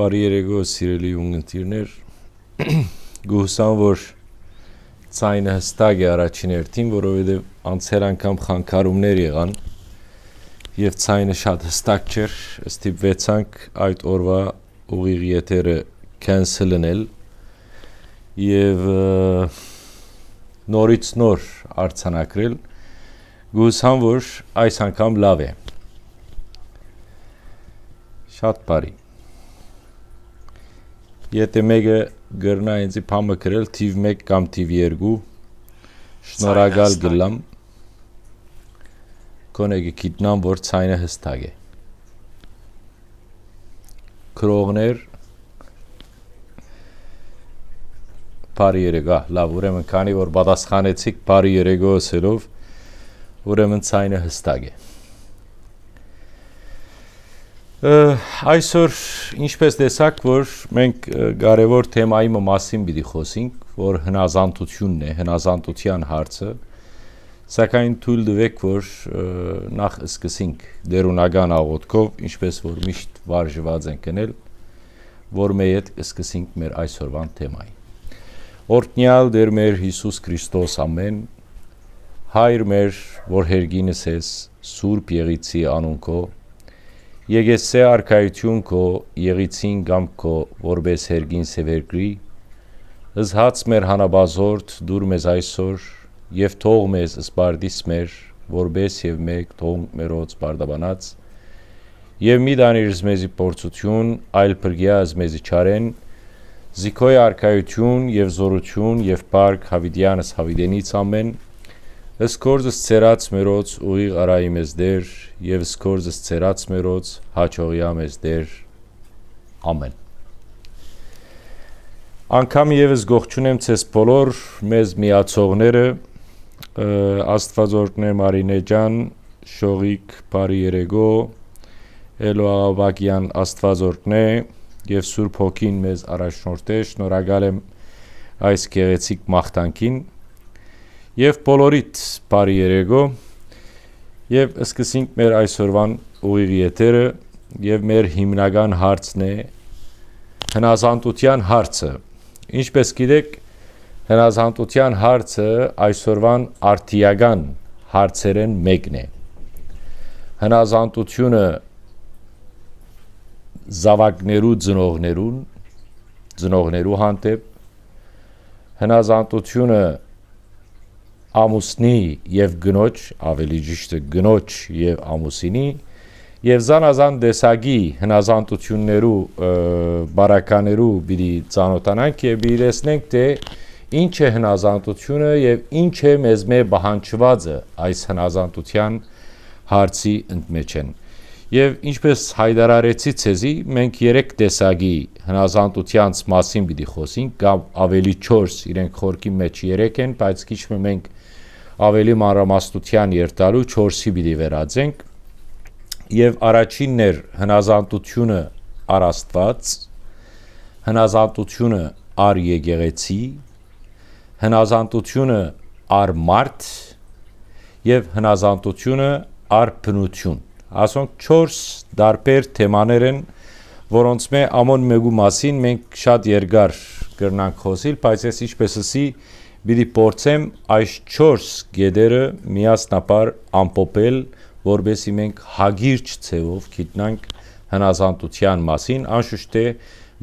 Բարի երեկո, սիրելի ունգընտիրներ։ Գուհսան, որ ցայնը հստակ է առաջին հերթին, որովհետև անցեր անգամ խանգարումներ եղան եւ ցայնը շատ հստակ չէր, ստիպվեցանք այդ օրվա ուղիղ եթերը cancel անել եւ նորից նոր արցանակրել։ Գուհսան, որ այս անգամ լավ է։ Շատ բարի։ Եթե մեկը գրնա ինձի փամը գրել թիվ 1 կամ թիվ 2, շնորհակալ գլամ։ Կոնեգի գիտնամ, որ ցայնը հստակ է։ Կրողներ բարի երեգա, լավ, ուրեմն քանի որ պատասխանեցիք բարի երեգո ասելով, ուրեմն ցայնը հստակ է այսօր ինչպես տեսակ որ մենք կարևոր թեմայի մասին պիտի խոսենք, որ հնազանդությունն է, հնազանդության հարցը։ Սակայն թույլ տվեք, որ նախ սկսենք դերունական աղոթքով, ինչպես որ միշտ վարժված ենք գնել, որ մեր հետ սկսենք մեր այսօրվան թեմային։ Օրտնյալ դեր մեր Հիսուս Քրիստոս ամեն Հայր մեր, որ հերգինս ես, Սուրբ Եղիցի անունքով Եգեսե արքայություն քո, եղիցին կամ քո, որբես հերգին սևերգրի, հզհաց մեր հանաբազորդ դուր մեզ այսօր եւ թող մեզ սպարդիս մեր, որբես եւ մեկ թողնք մերոց բարդաբանած, եւ մի դանիրս մեզի փորձություն, այլ բրգիաս մեզի չարեն, զիքոյ արքայություն եւ զորություն եւ բարք հավիդյանս հավիդենից ամեն Սկորձս ցերած մերոց ուղիղ արայի մեզ դեր եւ սկորձս ցերած մերոց հաճողիա մեզ դեր ամեն Անկամ եւս գողջունեմ ցես բոլոր մեզ միացողները Աստվածօրդներ Մարինե ջան Շողիկ բարի երեգո Էլո Ավակյան Աստվածօրդնե եւ Սուրբ Հոգին մեզ առաջնորդե շնորհակալ եմ այս գեղեցիկ մաղթանքին եւ բոլորիդ բարի երեգո եւ սկսենք մեր այսօրվան ուղիղ եթերը եւ մեր հիմնական հարցն է հնազանդության հարցը ինչպես գիտեք հնազանդության հարցը այսօրվան արդիական հարցերեն մեկն է հնազանդությունը զավակներու ծնողներուն ծնողներու հանդեպ հնազանդությունը ամուսնի եւ գնոջ, ավելի ճիշտ է գնոջ եւ ամուսինի եւ զանազան դեսագի հնազանդություններու բարականերու բիդի ծանոթանանք եւ իրեսնենք թե ինչ է հնազանդությունը եւ ինչ է մեզ մե բանջվածը այս հնազանդության հարցի ընդմեջ են։ Եվ ինչպես հայտարարեցի ցեզի, մենք 3 տեսակի հնազանդությանց մասին պիտի խոսենք, կամ ավելի 4, իրենք խորքի մեջ 3 են, բայց քիչ մենք ավելի մանրամասնության երթալու 4-ի պիտի վերածենք եւ առաջինն էր հնազանդությունը առ Աստված, հնազանդությունը առ եկեղեցի, հնազանդությունը առ մարդ եւ հնազանդությունը առ բնություն։ Ասոնք 4 դարբեր թեմաներ են, որոնց մե ամոն մեգու մասին մենք շատ երկար կրնանք խոսիլ, բայց ես ինչպես ասի, ես Բիդի փորձեմ այս 4 գեդերը միասնապար ամփոփել, որբեսի մենք հագիրջ ցևով գիտնանք հնազանդության մասին, անշուշտ է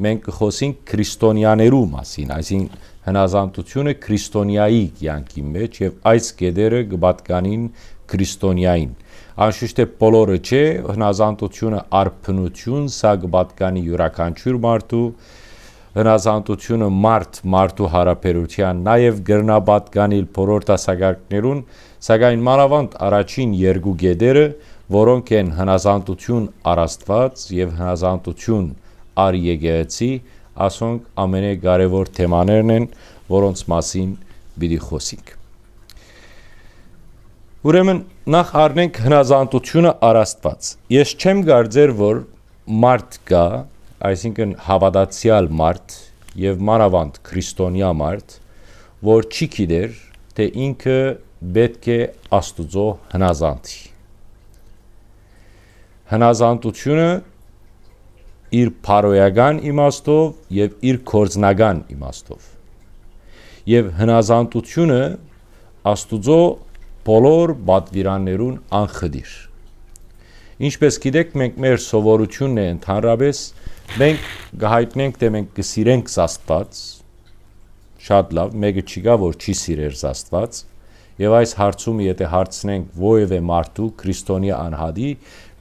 մենք կխոսենք քրիստոնյաներու մասին, այսինքն հնազանդությունը քրիստոնյայի կյանքի մեջ եւ այս գեդերը կպատկանին քրիստոնյային։ Անշուշտ է բոլորը չէ, հնազանդությունը արփնություն, սա կպատկանի յուրաքանչյուր մարդու հնազանդությունը մարդ մարդու հարաբերության, նաև գրնաբատկանիլ փորորտասագարկներուն, սակայն մանավանդ առաջին երկու գեդերը, որոնք են հնազանդություն առաստված եւ հնազանդություն ար եկեղեցի, ասոնք ամենակարևոր թեմաներն են, որոնց մասին պիտի խոսենք։ Ուրեմն նախ առնենք հնազանդությունը առաստված։ Ես չեմ կարծեր, որ մարդ կա, այսինքն հավատացյալ մարդ եւ մանավանդ քրիստոնյա մարդ, որ չի գիտեր, թե ինքը պետք է Աստուծո հնազանդի։ Հնազանդությունը իր փարոյական իմաստով եւ իր կորձնական իմաստով։ Եվ հնազանդությունը Աստուծո բոլոր բադվիրաններուն անխդիր։ Ինչպես գիտեք, մենք մեր սովորությունն է ընդհանրապես Մենք կհայտնենք, թե մենք կսիրենք Աստված։ Շատ լավ, մեկը չի գա, որ չի սիրեր Աստված։ Եվ այս հարցում եթե հարցնենք ովևէ մարդու քրիստոնյա անհատի,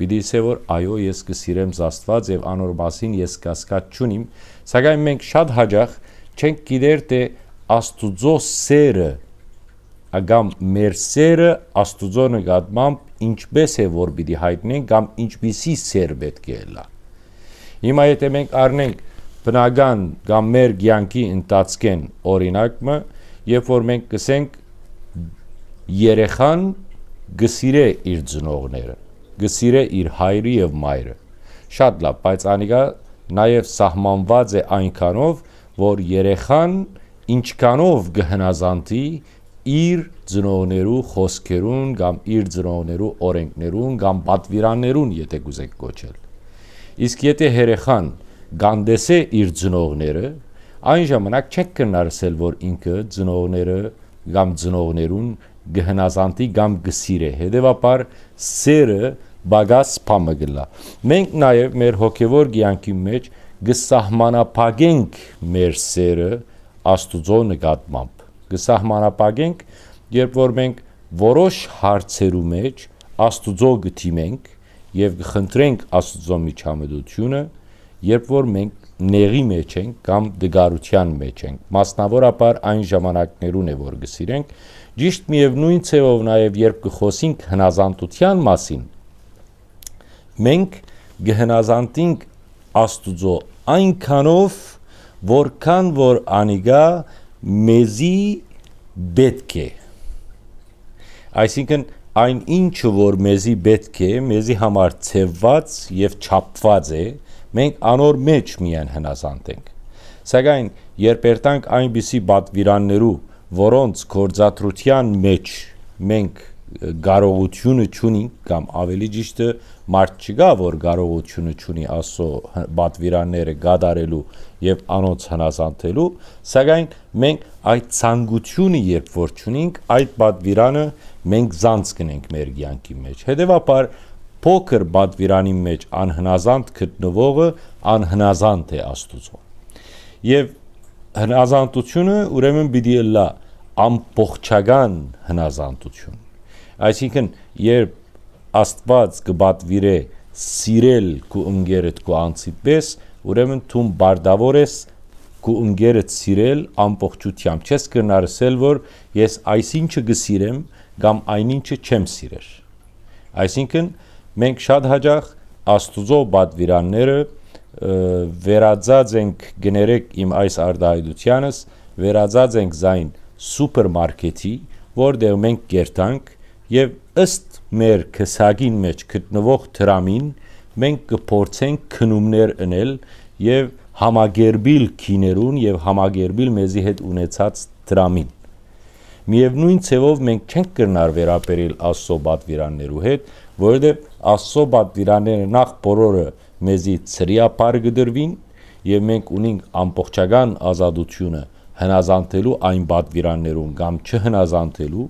պիտի ասե որ այո, ես կսիրեմ Աստված եւ անոր մասին ես կասկած չունիմ, սակայն մենք շատ հաջող չենք գիտեր թե Աստուծո սերը կամ մեր սերը Աստուծո նկատմամբ ինչպես է որ պիտի հայտնենք կամ ինչպիսի սեր պետք է լա։ Հիմա եթե մենք առնենք բնական կամ մեր ցանկի ընտածքեն օրինակը, երբ որ մենք կսենք երեխան գսիրե իր ծնողները, գսիրե իր հայրը եւ մայրը։ Շատ լավ, բայց անիկա նաեւ սահմանված է այնքանով, որ երեխան ինչքանով գհնազանտի իր ծնողներու խոսքերուն կամ իր ծնողներու օրենքներուն կամ պատվիրաններուն, եթե գուզեք կոչել։ Իսկ եթե երեխան գանդեսե իր ծնողները, այն ժամանակ չեք կնարսել, որ ինքը ծնողները կամ ծնողներուն գհնազանտի կամ գսիրե։ Հետևաբար սերը բագաս սփամը գլա։ Մենք նաև մեր հոգևոր ցանկի մեջ գսահմանապագենք մեր սերը Աստուծո նկատմամբ։ Գսահմանապագենք, երբ որ մենք որոշ հարցերու մեջ Աստուծո գտիմենք, եւ խնդրենք Աստծո միջամտությունը, երբ որ մենք նեղի մեջ ենք կամ դգարության մեջ ենք, մասնավորապես այն ժամանակներուն է որ գսիրենք, ճիշտ միևնույն ցեով նաեւ երբ կխոսենք հնազանդության մասին, մենք գհնազանդինք Աստուծո այնքանով, որքան որ անիգա մեզի պետք է։ Այսինքն այն ինչը որ մեզի պետք է, մեզի համար ծեված եւ չափված է, մենք անոր մեջ միայն հնազանդենք։ Սակայն երբ երտանք այնպիսի բատվիրաններու, որոնց գործադրության մեջ մենք կարողությունը ունի կամ ավելի ճիշտը մարդ չկա որ կարողությունը ունի ասո բատվիրանները գադարելու եւ անոնց հնազանդելու սակայն մենք այդ ցանկությունը երբ որ ունենք այդ բատվիրանը մենք զանց կնենք մեր ցանկի մեջ։ Հետևաբար փոքր բադվիրանի մեջ անհնազանդ գտնվողը անհնազանդ է Աստծո։ Եվ հնազանդությունը ուրեմն պիտի լա ամբողջական հնազանդություն։ Այսինքն, երբ Աստված կբատվիրե սիրել քու ընկերդ քու անցիդ պես, ուրեմն դու բարդավոր ես քու ընկերդ սիրել ամբողջությամբ։ Չես կնարսել, որ ես այսինչը գսիրեմ, կամ այնինչը չեմ սիրեր։ Այսինքն մենք շատ հաջող Աստուծո բադվիրանները վերածած ենք գներեք իմ այս արդահայտությանս վերածած ենք զայն սուպերմարկետի, որտեղ մենք կերտանք եւ ըստ մեր քսագին մեջ գտնվող դրամին մենք կփորձենք քնումներ ընել եւ համագերբիլ քիներուն եւ համագերբիլ մեզի հետ ունեցած դրամին միևնույն ցևով մենք չենք կրնար վերաբերել Աստծո բադվիրաններու հետ, որովհետև Աստծո բադվիրանները նախ բոլորը մեզի ծրիապար գդրվին եւ մենք ունենք ամբողջական ազատությունը հնազանդելու այն բադվիրաններուն կամ չհնազանդելու,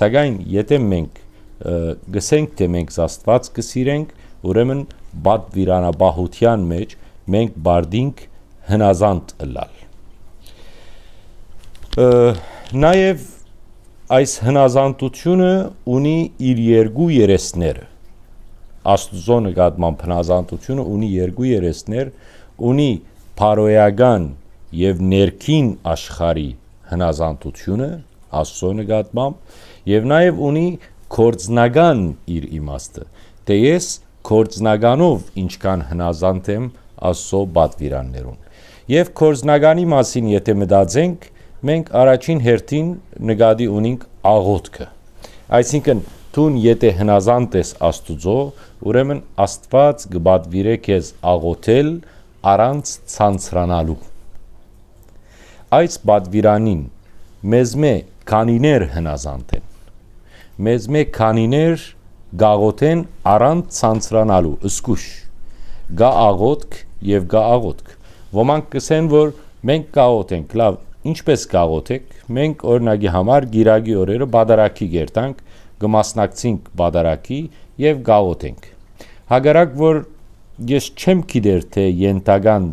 սակայն եթե մենք գսենք թե մենք Աստված կսիրենք, ուրեմն բադվիրանաբահության մեջ մենք բարդինք հնազանդ լալ։ Ա, նաև այս հնազանդությունը ունի իր երկու երեսները։ Աստուծո նկատմամբ հնազանդությունը ունի երկու երեսներ, ունի փարոյական եւ ներքին աշխարհի հնազանդությունը Աստուծո նկատմամբ եւ նաեւ ունի կորձնական իր իմաստը։ Դե ես կորձնականով ինչքան հնազանդ եմ Աստծո պատվիրաններուն։ Եվ կորձնականի մասին եթե մտածենք, մենք առաջին հերթին նկատի ունենք աղոթքը։ Այսինքն Տուն եթե հնազանդ ես Աստուծո, ուրեմն Աստված կբադվիրե քեզ աղոթել առանց ցանցրանալու։ Այս բադվիրանին մեզ մե կանիներ հնազանդ են։ Մեզ մե կանիներ գաղոթեն առանց ցանցրանալու, ըսկուշ։ Գա աղոթք եւ գա աղոթք։ Ոմանք կսեն, որ մենք գաղոթենք, լավ, Ինչպես կաղոթեք, մենք օրինակի համար գիրագի օրերը բադարակի գերտանք, գմասնակցինք բադարակի եւ գաղոթենք։ Հագարակ որ ես չեմ գիտեր թե յենտագան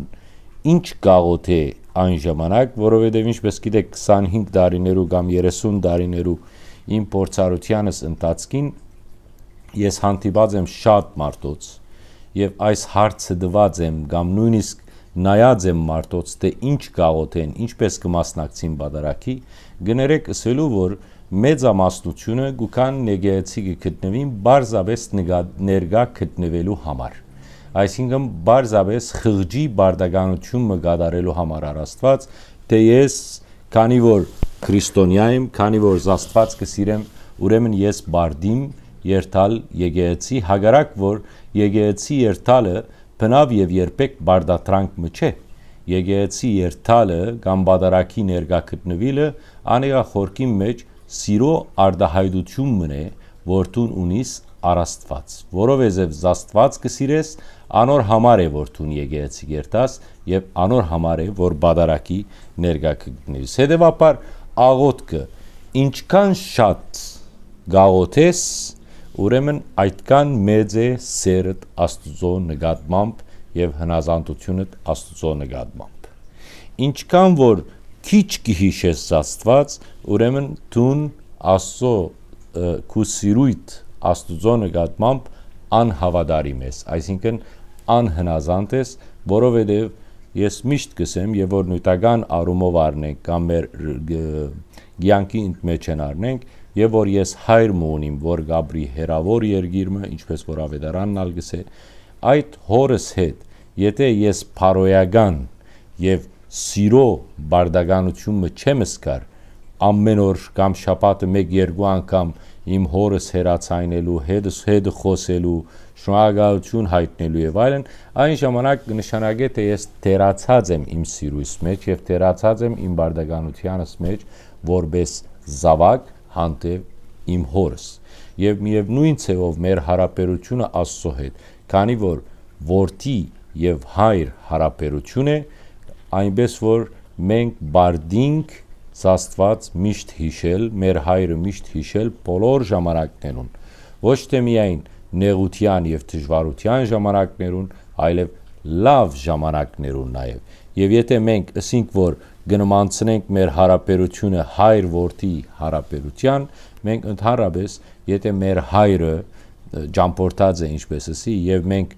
ինչ գաղոթ է այն ժամանակ, որովհետեւ ինչպես գիտեք 25 տարիներու կամ 30 տարիներու իմ փորձառությանս ընթացքին ես հանդիպած եմ շատ մարդոց եւ այս հարցը դված եմ կամ նույնիսկ նայած եմ մարդոց, թե ինչ գաղոտ են, ինչպես կմասնակցին բادرակի, գներեք ասելու, որ մեծամասնությունը գուքան նեգեցի գտնվին բարձավես ներգա գտնվելու համար այսինքն բարձավես խղճի բարդականություն մը գադարելու համար առաստված, թե ես քանի որ քրիստոնյա եմ, քանի որ զաստված կսիրեմ, ուրեմն ես բարդիմ երթալ եկեղեցի, հագարակ որ եկեղեցի երթալը եղ Բնավ եւ երբեք բարդատրանք մչե եկեղեցի երթալը կամ բադարակի ներկա գտնվելը անեղախորքի մեջ սիրո արդահայտություն մնե որթուն ունիս առաստված որովհետեւ զաստված կսիրես անոր համար է որթուն եկեղեցի երթաս եւ անոր համար է որ բադարակի ներկա գտնես հետեւաբար աղոտքը ինչքան շատ գաղոթես Ուրեմն այդքան մեծ է սերդ Աստծո նկատմամբ եւ հնազանդությունդ Աստծո նկատմամբ։ Ինչքան որ քիչ կհիշես Աստված, ուրեմն դուն Աստծո քու սիրույթ Աստծո նկատմամբ անհավատարիմ ես, այսինքն անհնազանդ ես, որովհետեւ ես միշտ կսեմ, եւ որ նույնական առումով առնենք կամ մեր գյանքի մեջ են առնենք, եւ որ ես հայրմ ունիմ, որ գաբրի հերավոր երգիրմը, ինչպես որ ավետարանն ալ գսե, այդ հորս հետ, եթե ես փարոյական եւ սիրո բարդագանությունը չեմ սկար, ամեն օր կամ շաբաթը 1-2 անգամ իմ հորս հերացայնելու, հետս հետ խոսելու, շնորհակալություն հայտնելու եւ այլն, այն ժամանակ կնշանակե թե ես դերացած եմ իմ սիրույց մեջ եւ դերացած եմ իմ բարդագանությանս մեջ, որբես զավակ հանդեպ իմ հորս եւ միևնույն ցեւով մեր հարաբերությունը Աստծո հետ, քանի որ որդի եւ հայր հարաբերություն է, այնպես որ մենք բարդինք Աստված միշտ հիշել, մեր հայրը միշտ հիշել բոլոր ժամանակներուն, ոչ թե միայն նեղության եւ դժվարության ժամանակներուն, այլև լավ ժամանակներուն նաեւ։ Եվ եթե մենք ասենք, որ գնում անցնենք մեր հարաբերությունը հայր որդի հարաբերության, մենք ընդհանրապես, եթե մեր հայրը ճամփորդած է ինչպես ասի եւ մենք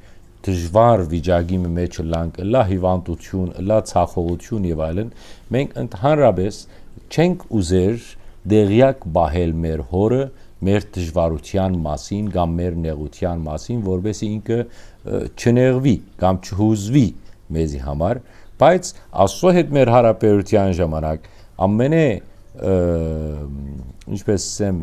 դժվար վիճակի մեջ լանք, լա հիվանդություն, լա ցախողություն եւ այլն, մենք ընդհանրապես չենք ուզեր դեղյակ բահել մեր հորը մեր դժվարության մասին կամ մեր նեղության մասին, որովհետեւ ինքը չնեղվի կամ չհուզվի մեզի համար, բայց Աստծո հետ մեր հարաբերության ժամանակ ամենե ինչպես ասեմ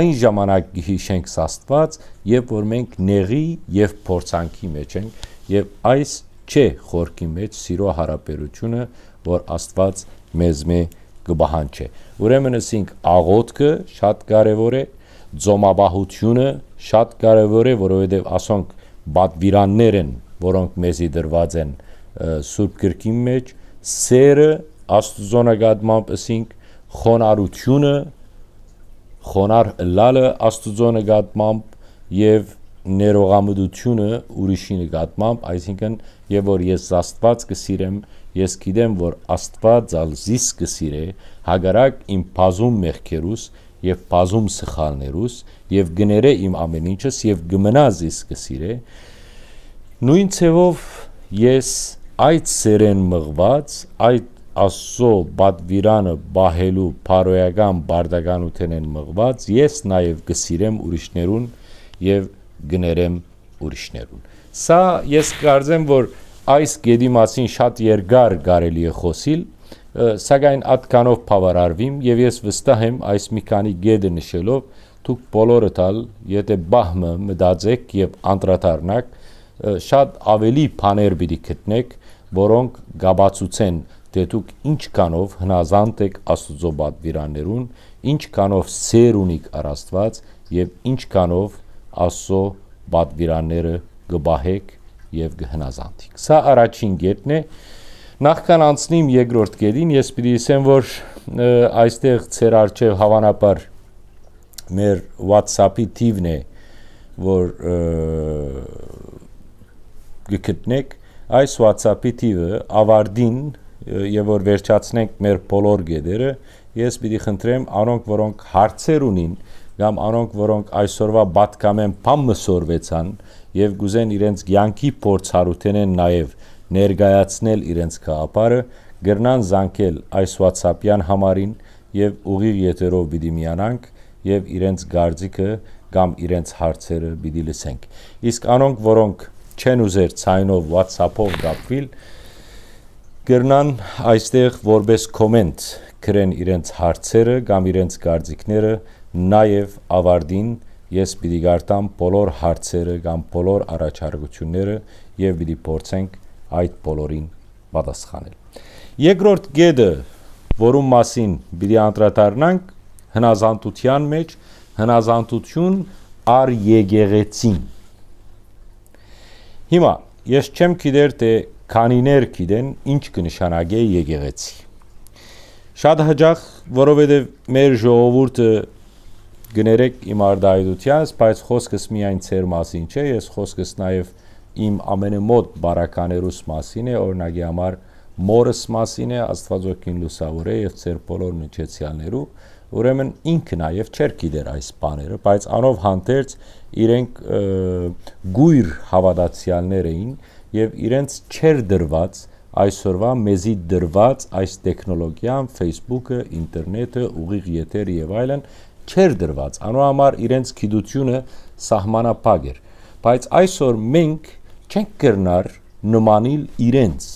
այն ժամանակ հիշենք Աստված, երբ որ մենք նեղի եւ փորձանքի մեջ ենք եւ այս չէ խորքի մեջ սիրո հարաբերությունը, որ Աստված մեզ մե կբահանչի։ Ուրեմն ասինք աղոթքը շատ կարեւոր է, ծոմաբահությունը շատ կարեւոր է, որովհետեւ ասոնք բադվիրաններ են, որոնք մեզի դրված են Սուրբ գրքի մեջ սերը Աստծոն նկատմամբ ասինք խոնարհությունը խոնար լալը Աստծոն նկատմամբ եւ ներողամտությունը ուրիշի նկատմամբ, այսինքն եւ որ ես Աստված կսիրեմ, ես գիտեմ, որ Աստված ալզիս կսիրե, հագարակ իմ բազում մեղքերուս եւ բազում սխալներուս եւ գներե իմ ամեն ինչս եւ գմնա զիս կսիրե։ Նույն ցևով ես այդ սերեն մղված, այդ Աստծո բադվիրանը բահելու փարոյական բարդականութեն են մղված, ես նաև գսիրեմ ուրիշներուն եւ գներեմ ուրիշներուն։ Սա ես կարծեմ, որ այս գեդի մասին շատ երկար կարելի է խոսիլ, սակայն ատկանով բավարարվիմ եւ ես վստահ եմ այս մի քանի գեդը նշելով դուք բոլորըտալ եթե բահմը մտածեք եւ անդրադառնաք շատ ավելի բաներ պիտի գտնեք որոնք գաբացուցեն թե «Դե դուք ինչ կանով հնազանդ եք Աստուծո բադվիրաներուն, ինչ կանով սեր ունիք առաստված եւ ինչ կանով Աստծո բադվիրաները գբահեք եւ գհնազանդիք։ Սա առաջին գետն է։ Նախքան անցնեմ երկրորդ գետին, ես պիտի ասեմ, որ այստեղ ծեր արչեւ հավանաբար մեր WhatsApp-ի թիվն է, որ գտնեք այս WhatsApp-ի թիվը ավարտին եւ որ վերջացնենք մեր բոլոր գեդերը, ես պիտի խնդրեմ առոնք, որոնք հարցեր ունին կամ առոնք, որոնք այսօրվա բատկամեն փամսորվեցան եւ գուզեն իրենց ցանկի փորձ հարութենեն նաեւ ներգայացնել իրենց քաղաքը, գրնան զանգել այս WhatsApp-յան համարին եւ ուղիղ եթերով պիտի միանանք եւ իրենց գարձիկը կամ իրենց հարցերը պիտի լսենք։ Իսկ անոնք, որոնք չեն ուզեր ցայնով WhatsApp-ով դապվիլ, գրնան այստեղ որպես կոմենտ գրեն իրենց հարցերը կամ իրենց կարծիքները, նաև ավարդին ես պիտի գարտամ բոլոր հարցերը կամ բոլոր առաջարկությունները եւ պիտի փորձենք այդ բոլորին պատասխանել։ Երկրորդ գեդը, որում մասին պիտի անդրադառնանք, հնազանդության մեջ հնազանդություն ար եկեղեցին եգ Հիմա ես չեմ գիտեր թե քանիներ գիտեն ինչ կնշանակե եկեղեցի։ Շատ հաջող, որովհետև մեր ժողովուրդը գներեք իմ արդայդությանս, բայց խոսքս միայն ծեր մասին չէ, ես խոսքս նաև իմ ամենամոտ բարականերուս մասին է, օրինակի համար մորս մասին է, Աստվածօքին լուսավոր է եւ ծեր բոլոր միջեցյալներու ուրեմն ինքը նաև չեր գիտեր այս բաները, բայց անով հանդերձ իրենք գույր հավատացյալներ էին եւ իրենց չեր դրված այսօրվա մեզի դրված այս տեխնոլոգիան, Facebook-ը, ինտերնետը, ուղիղ եթերը եւ այլն չեր դրված։ Անու համար իրենց գիտությունը սահմանապակ էր։ Բայց այսօր մենք չենք կրնար նմանիլ իրենց,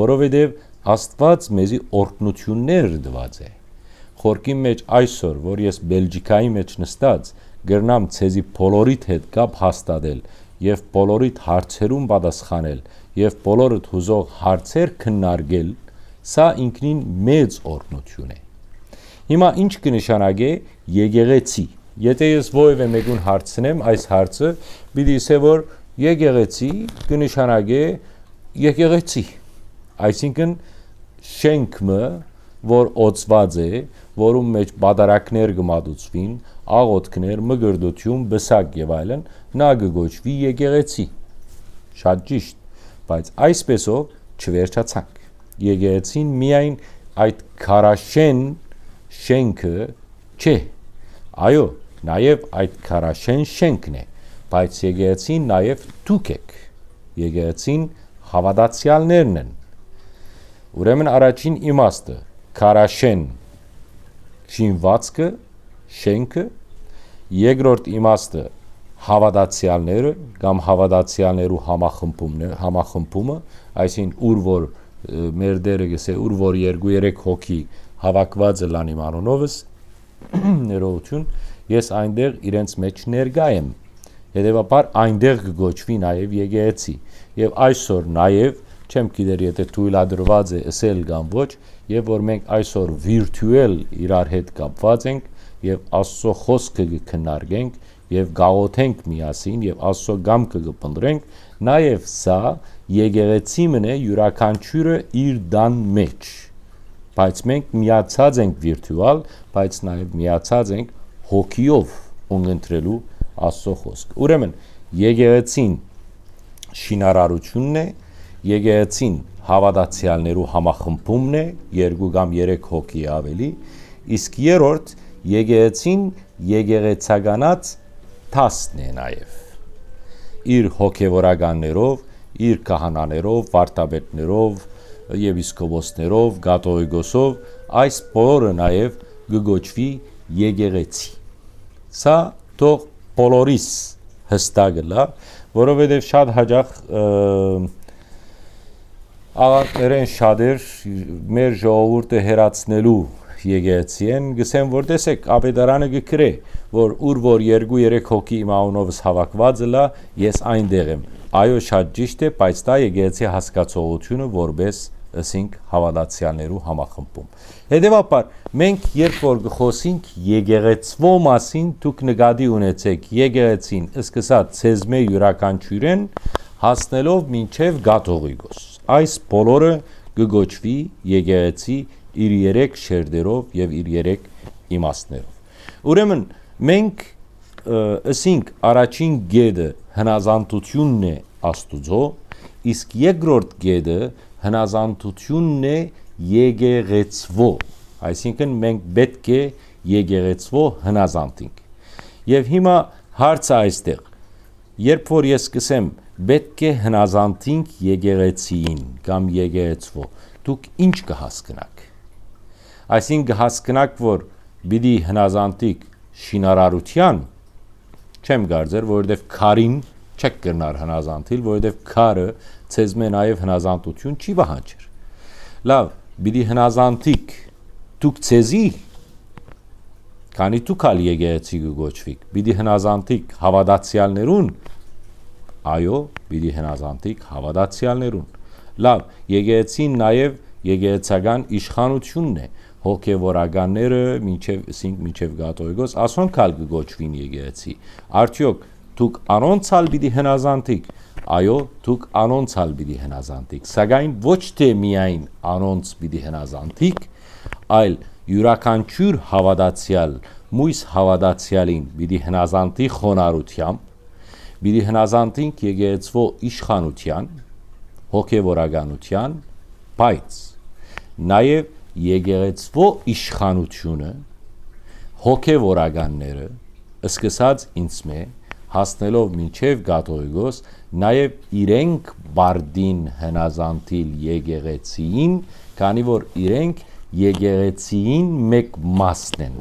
որովհետև Աստված մեզի օրհնություններ դված է խորքի մեջ այսօր, որ ես Բելգիկայի մեջ նստած, գրնամ ցեզի բոլորիդ հետ կապ հաստատել եւ բոլորիդ հարցերուն պատասխանել եւ բոլորդ հուզող հարցեր քննարկել, սա ինքնին մեծ օրնություն է։ Հիմա ինչ կնշանակե եկեղեցի։ Եթե ես ովևէ մեկուն հարցնեմ այս հարցը, պիտի ասե որ եկեղեցի կնշանակե եկեղեցի։ Այսինքն շենքը որ օծված է, որում մեջ բադարակներ գմադուցվին, աղոթքներ, մգրդություն, բսակ եւ այլն, նա կգոչվի եկեղեցի։ Շատ ճիշտ, բայց այսպեսով չվերջացանք։ Եկեղեցին միայն այդ քարաշեն շենքը չէ։ Այո, նաև այդ քարաշեն շենքն է, բայց եկեղեցին նաև դուք եք։ Եկեղեցին հավատացյալներն են։ Ուրեմն առաջին իմաստը քարաշեն շինվածքը, շենքը, երկրորդ իմաստը հավատացյալները կամ հավատացյալներու համախմբումն է, համախմբումը, այսինքն ուր որ մեր դերը գսե ուր որ 2-3 հոգի հավաքված է լանի մանոնովս ներողություն, ես այնտեղ իրենց մեջ ներգա եմ։ Հետևաբար այնտեղ կգոչվի նաև եկեղեցի։ Եվ այսօր նաև չեմ գիտեր, եթե թույլատրված է ասել կամ ոչ, եւ որ մենք այսօր վիրտուալ իրար հետ կապված ենք եւ Աստծո խոսքը կքննարկենք եւ գաղութենք միասին եւ Աստծո գամքը կփնտրենք, նաեւ սա եկեղեցիմն է յուրաքանչյուրը իր դան մեջ։ Բայց մենք միացած ենք վիրտուալ, բայց նաեւ միացած ենք հոգիով ունենտրելու Աստծո խոսք։ Ուրեմն եկեղեցին շինարարությունն է, եկեղեցին հավատացյալներու համախմբումն է երկու կամ երեք հոգի ավելի, իսկ երրորդ եկեղեցին եկեղեցականած տասն է նաև իր հոգևորականներով, իր քահանաներով, վարտաբետներով, եպիսկոպոսներով, գատողիկոսով, այս բոլորը նաև գոչվի եկեղեցի։ Սա թող բոլորիս հստակ լա, որովհետև շատ հաջող աղանդներեն շադեր մեր ժողովուրդը հերացնելու եկեցի են, գսեմ որ տեսեք ապետարանը գկրե, որ ուր որ երկու երեք հոգի իմ անունովս հավաքված լա, ես այնտեղ եմ։ Այո, շատ ճիշտ է, բայց դա եկեցի հասկացողությունը որպես ասինք հավատացյալներու համախմբում։ Հետևաբար մենք երբ որ գխոսինք եկեղեցվո մասին դուք նկատի ունեցեք եկեղեցին սկսած ցեզմե յուրաքանչյուրեն հասնելով մինչև գաթողիկոս այս բոլորը կգոչվի եկեղեցի իր երեք շերտերով եւ իր երեք իմաստներով։ Ուրեմն մենք ասինք առաջին գեդը հնազանդությունն է Աստուծո, իսկ երկրորդ գեդը հնազանդությունն է եկեղեցվո, այսինքն մենք պետք է եկեղեցվո հնազանդենք։ Եվ հիմա հարցը այստեղ, երբ որ ես կսեմ, պետք է հնազանդինք եկեղեցին կամ եկեղեցվո։ Դուք ինչ կհասկնաք։ Այսինքն կհասկնաք, որ բիդի հնազանդիկ շինարարության չեմ գարձեր, որովհետև քարին չեք կրնար հնազանդիլ, որովհետև քարը ցեզ մե նաև հնազանդություն չի վահանջեր։ Լավ, բիդի հնազանդիկ դուք ցեզի քանի դուք ալ եկեղեցի գոչվիկ։ Բիդի հնազանդիկ հավատացյալներուն այո, պիտի հնազանդիկ հավատացյալներուն։ Լավ, եկեղեցին նաև եկեղեցական իշխանությունն է։ Հոգևորականները մինչև ասենք մինչև գատոյգոս ասոնք ալ կգոչվին եկեղեցի։ Արդյոք դուք անոնցալ պիտի հնազանդիկ։ Այո, դուք անոնցալ պիտի հնազանդիկ։ Սակայն ոչ թե միայն անոնց պիտի հնազանդիկ, այլ յուրաքանչյուր հավատացյալ, մույս հավատացյալին պիտի հնազանդի խոնարհությամբ Բիդի հնազանդենք եկեղեցվո իշխանության, հոգևորականության, բայց նաև եկեղեցվո իշխանությունը հոգևորականները սկսած ինձ մե հասնելով մինչև գաթողիկոս նաև իրենք բարդին հնազանդիլ եկեղեցին, քանի որ իրենք եկեղեցին մեկ մասն են։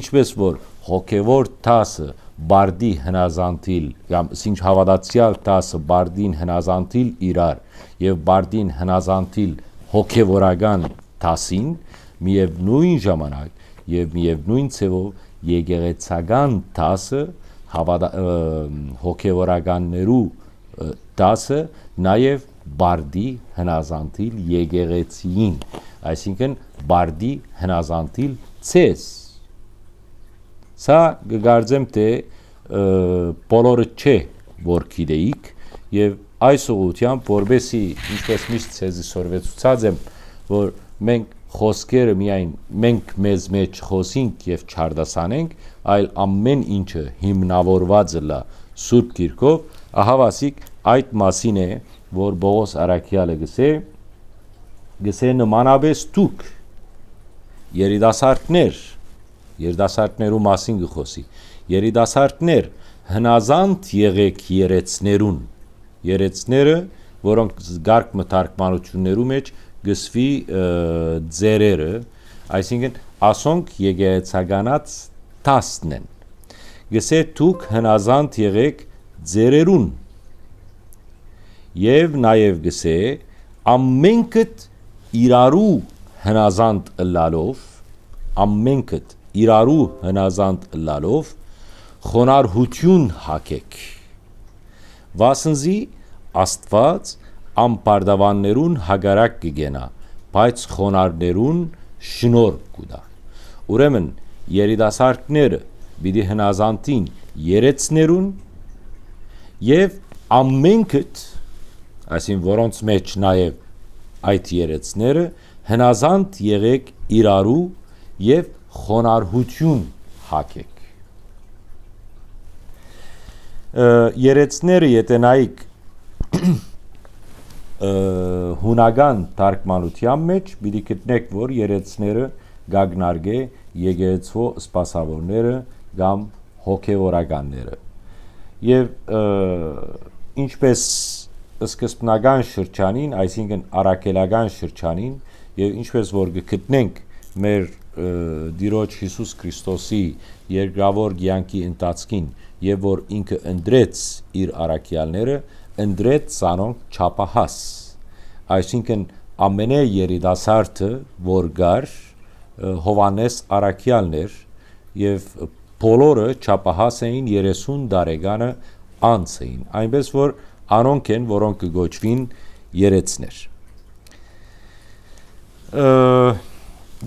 Ինչպես որ հոգևոր տասը բարդի հնազանդիլ կամ ինչ հավատացյալ տասը բարդին հնազանդիլ իրար եւ բարդին հնազանդիլ հոգեվորական տասին միև նույն ժամանակ եւ միև նույն ցևով եգեգեցական տասը հոգեվորականներու տասը նաեւ բարդի հնազանդիլ եգեգեցին այսինքն բարդի հնազանդիլ ցես Սա գկարձեմ թե բոլորը չէ, որ գիտեիք եւ այս ուղությամբ որբեսի ինչպես միշտ ցեզի սորվեց ցած եմ, որ մենք խոսքերը միայն մենք մեզ մեջ խոսենք եւ չարդասանենք, այլ ամեն ինչը հիմնավորված է լա Սուրբ Գիրքով, ահա ասիկ այդ մասին է, որ Բողոս Արաքյալը գսե, գսե նմանաբես դուք երիտասարդներ երիտասարդներու մասին գխոսի երիտասարդներ հնազանդ եղեք երեցներուն երեցները որոնք զգարք մտարկմանություններու մեջ գսվի ձերերը այսինքն ասոնք եգեյացականած 10-ն են գսե դուք հնազանդ եղեք ձերերուն եւ նաեւ գսե ամենքդ իրարու հնազանդ լալով ամենքդ իրարու հնազանդ լալով խոնարհություն հակեք։ Վասնզի Աստված ամբարդավաններուն հագարակ կգենա, բայց խոնարներուն շնոր կուտա։ Ուրեմն երիտասարդները պիտի հնազանդին երեցներուն եւ ամենքդ, այսին որոնց մեջ նաեւ այդ երեցները հնազանդ եղեք իրարու եւ խոնարհություն հակեք։ Երեցները, եթե նայիք հունական թարգմանության մեջ, պիտի գտնեք, որ երեցները գագնարգե եգեեցվո սպասավորները կամ հոգևորականները։ Եվ ինչպես սկզբնական շրջանին, այսինքն առաքելական շրջանին, եւ ինչպես որ գտնենք մեր Տիրոջ Հիսուս Քրիստոսի երկրավոր ցանկի ընթացքին եւ որ ինքը ընդրեց իր առաքյալները, ընդրեց ցանոնք ճապահաս։ Այսինքն ամենե երիտասարդը, որ գար Հովանես Արաքյալներ եւ բոլորը ճապահաս էին 30 տարեկանը անց էին։ Այնպես որ անոնք են, որոնք կգոչվին երեցներ։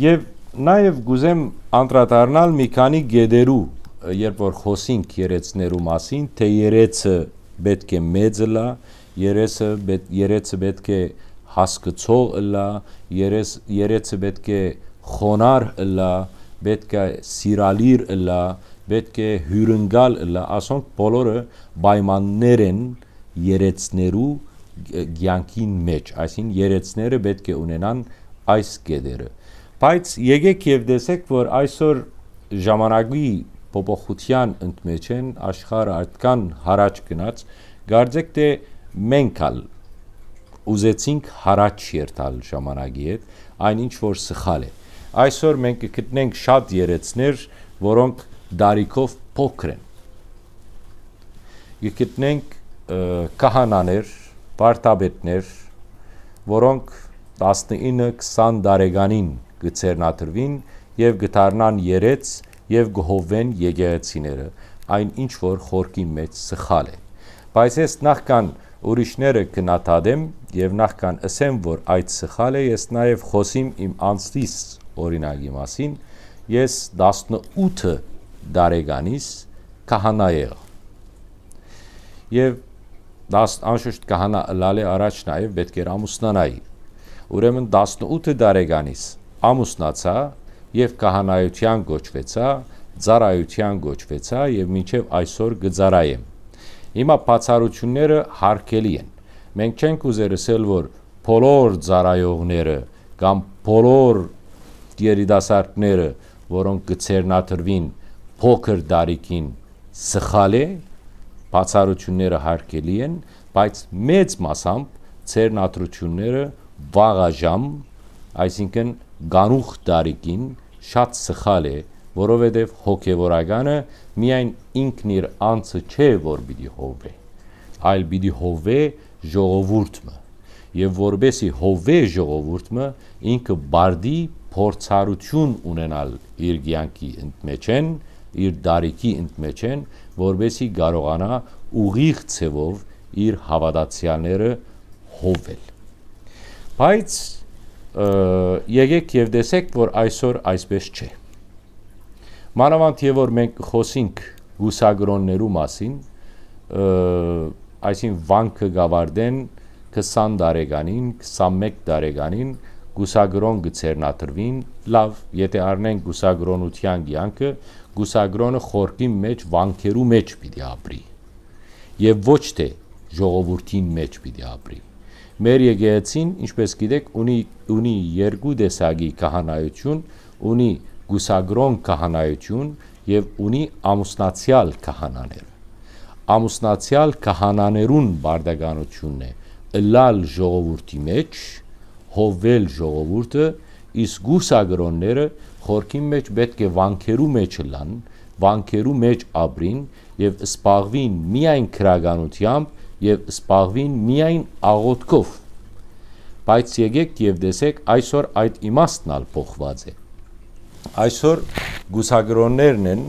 Եվ և Նաև գուզեմ անդրադառնալ մի քանի գեդերու, երբ որ խոսինք երեցներու մասին, թե երեցը պետք է մեծը լա, երեցը պետք երեցը պետք է հասկացող լա, երես երեցը պետք է խոնար լա, պետք է սիրալիր լա, պետք է հյուրընկալ լա, ասոնք բոլորը պայմաններ են երեցներու ցանկին մեջ, այսինքն երեցները պետք է ունենան այս գեդերը Բայց եկեք եւ տեսեք, որ այսօր ժամանակի փոփոխության ընդմեջ են աշխարհը այդքան հարաճ գնաց, գարձեք թե մենք ալ ուզեցինք հարաճ երթալ ժամանակի հետ, այն ինչ որ սխալ է։ Այսօր մենք գտնենք շատ երեցներ, որոնք դարիքով փոքր են։ Գտնենք քահանաներ, պարտաբետներ, որոնք 19-20 տարեկանին գցերն աթրվին եւ գտարնան երեց եւ գհովեն եկեղեցիները այն ինչ որ խորքի մեջ սխալ է բայց ես նախքան ուրիշները կնաթադեմ եւ նախքան ասեմ որ այդ սխալ է ես նաեւ խոսիմ իմ անձիս օրինակի մասին ես 18 դարեգանից քահանա եղա եւ 10 անշուշտ քահանա լալե առաջ նաեւ պետք էր ամուսնանայի ուրեմն 18 դարեգանից ամուսնացա եւ քահանայության գոչվեցա, ծարայության գոչվեցա եւ մինչեւ այսօր գծարայ եմ։ Հիմա բացառությունները հարկելի են։ Մենք չենք ուզերսել, որ բոլոր ծարայողները կամ բոլոր երիտասարդները, որոնք գծերնաթրվին փոքր դարիքին սխալ է, բացառությունները հարկելի են, բայց մեծ մասամբ ցերնատրությունները վաղաժամ, այսինքն գանուխ տարիքին շատ սխալ է, որովհետև հոգևորականը միայն ինքն իր անձը չէ, որ պիտի հովվե, այլ պիտի հովվե ժողովուրդը։ Եվ որբեսի հովվե ժողովուրդը ինքը բարդի փորձառություն ունենալ իր ցանկի մեջ են, իր դարիքի մեջ են, որբեսի կարողանա ուղիղ ցևով իր հավատացյալները հովել։ Բայց եկեք եւ տեսեք, որ այսօր այսպես չէ։ Մանավանդ եւ որ մենք խոսենք հուսագրոններու մասին, այսին վանքը գավարդեն 20 տարեկանին, 21 տարեկանին գուսագրոն գցերնաթրվին, լավ, եթե առնենք գուսագրոնության ցանկը, գուսագրոնը խորքի մեջ, վանքերու մեջ պիտի ապրի։ Եվ ոչ թե ժողովրդին մեջ պիտի ապրի։ Մեր եկեղեցին, ինչպես գիտեք, ունի ունի երկու տեսակի քահանայություն, ունի գուսագրոն քահանայություն եւ ունի ամուսնացյալ քահանաներ։ Ամուսնացյալ քահանաներուն բարդականությունն է լալ ժողովրդի մեջ հովել ժողովուրդը իսկ գուսագրոնները խորքի մեջ պետք է վանքերու մեջ լան, վանքերու մեջ ապրին եւ սպաղվին միայն քրագանությամբ եւ սպաղվին միայն աղոթքով։ Բայց եկեք եւ տեսեք, այսօր այդ իմաստն ալ փոխված է։ Այսօր գուսագրոններն են,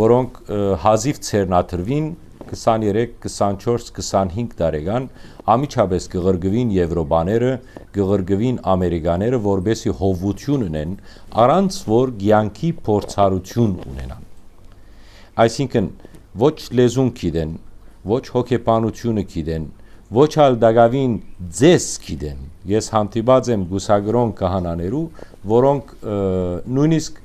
որոնք հազիվ ցերնաթրվին 23, 24, 25 տարեկան ամիջապես գղրգվին եվրոբաները, գղրգվին ամերիկաները, որբեսի հովություն ունեն, առանց որ ցանկի փորձառություն ունենան։ Այսինքն ոչ լեզուն գիտեն, ոչ հոգեբանությունը գիտեն, ոչ այլ դակավին ձեզ գիտեն։ Ես հանդիպած եմ գուսագրոն կահանաներու, որոնք նույնիսկ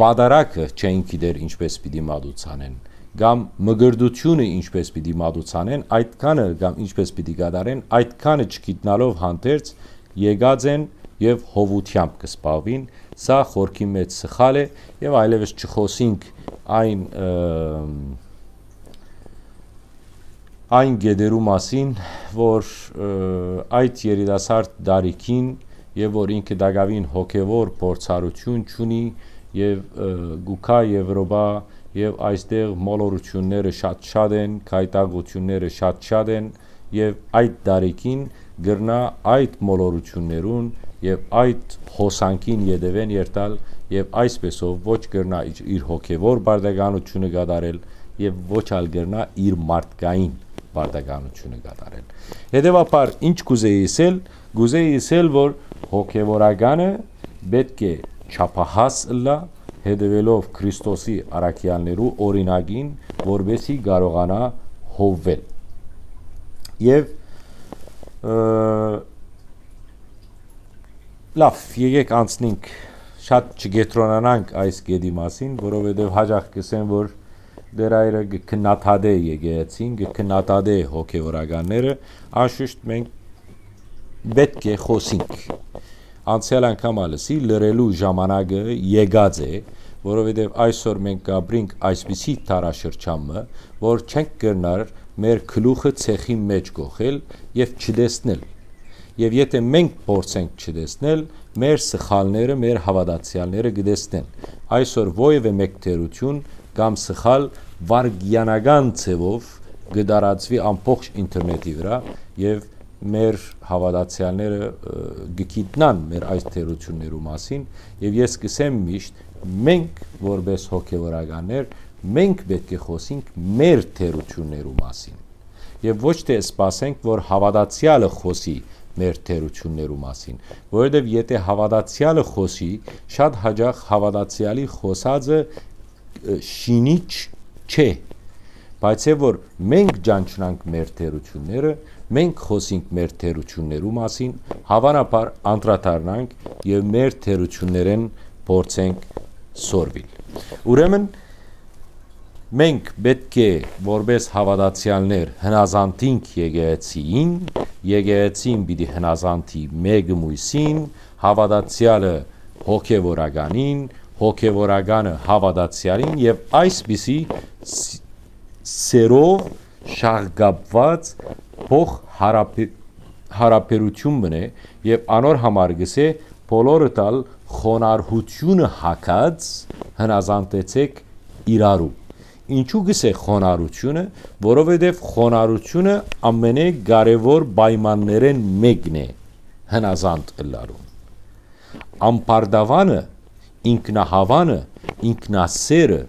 բադարակը չեն գիտեր ինչպես պիտի մատուցանեն կամ մգրդությունը ինչպես պիտի մատուցանեն, այդքանը կամ ինչպես պիտի գադարեն, այդքանը չգիտնալով հանդերձ եկած են եւ հովությամբ կսպավին, սա խորքի մեծ սխալ է եւ այլևս չխոսինք այն և, այն գեդերու մասին, որ այդ երիտասարդ դարիքին եւ որ ինքը դակավին հոգեվոր փորձառություն ունի եւ գուկա Եվրոպա եւ այստեղ մոլորությունները շատ-շատ են, քայտագությունները շատ-շատ են եւ այդ դարիքին գրնա այդ մոլորություններուն եւ այդ հոսանքին յետևեն երթալ եւ այսպեսով ոչ գրնա իր հոգեվոր բարդականությունը գադարել եւ ոչ ալ գրնա իր մարդկային բարդականությունը կատարել։ Հետևաբար ինչ կուզեի ասել, կուզեի ասել, որ հոգևորականը պետք է չափահաս լա հետևելով Քրիստոսի առաքյալներու օրինագին, որբեսի կարողանա հովվել։ Եվ լավ, եկեք անցնենք շատ չգետրոնանանք այս գեդի մասին, որովհետև հաջող կսեմ, որ դերայրը գքնաթադե եկեցին, գքնաթադե հոգեորականները, անշուշտ մենք պետք է խոսենք։ Անցյալ անգամ ալսի լրելու ժամանակը եկած է, որովհետև այսօր մենք գաբրինք այսպիսի տարաշրջանը, որ չենք կրնար մեր գլուխը ցեխի մեջ գողել եւ չդեսնել։ Եվ եթե մենք փորձենք չդեսնել, մեր սխալները, մեր հավատացյալները գտեսնեն։ Այսօր ովևէ մեկ թերություն կամ սխալ վարգյանական ձևով գդարացվի ամբողջ ինտերնետի վրա եւ մեր հավատացյալները գկիտնան մեր այս թերություններու մասին եւ ես կսեմ միշտ մենք որպես հոգեվորականներ մենք պետք է խոսենք մեր թերություններու մասին եւ ոչ թե սпасենք որ հավատացյալը խոսի մեր թերություններու մասին որովհետեւ եթե հավատացյալը խոսի շատ հաջող հավատացյալի խոսածը շինիչ չէ, բայց է որ մենք ճանչնանք մեր թերությունները, մենք խոսենք մեր թերություններու մասին, հավանաբար անդրադառնանք եւ մեր թերություններեն փորձենք սորվել։ Ուրեմն մենք պետք է որպես հավատացյալներ հնազանդինք եկեղեցին, եկեղեցին պիտի հնազանդի մեկ մույսին, հավատացյալը հոգևորականին, հոգևորականը հավատացյալին եւ այսպիսի սերով շահգապված փող հարաբերություն բնե եւ անոր համար գսե բոլորը տալ խոնարհությունը հակած հնազանդեցեք իրարու ինչու գսե խոնարհությունը որովհետեւ խոնարհությունը ամենե կարևոր պայմաններեն մեկն է հնազանդ լարում ամբարդավանը ինքնահավանը, ինքնասերը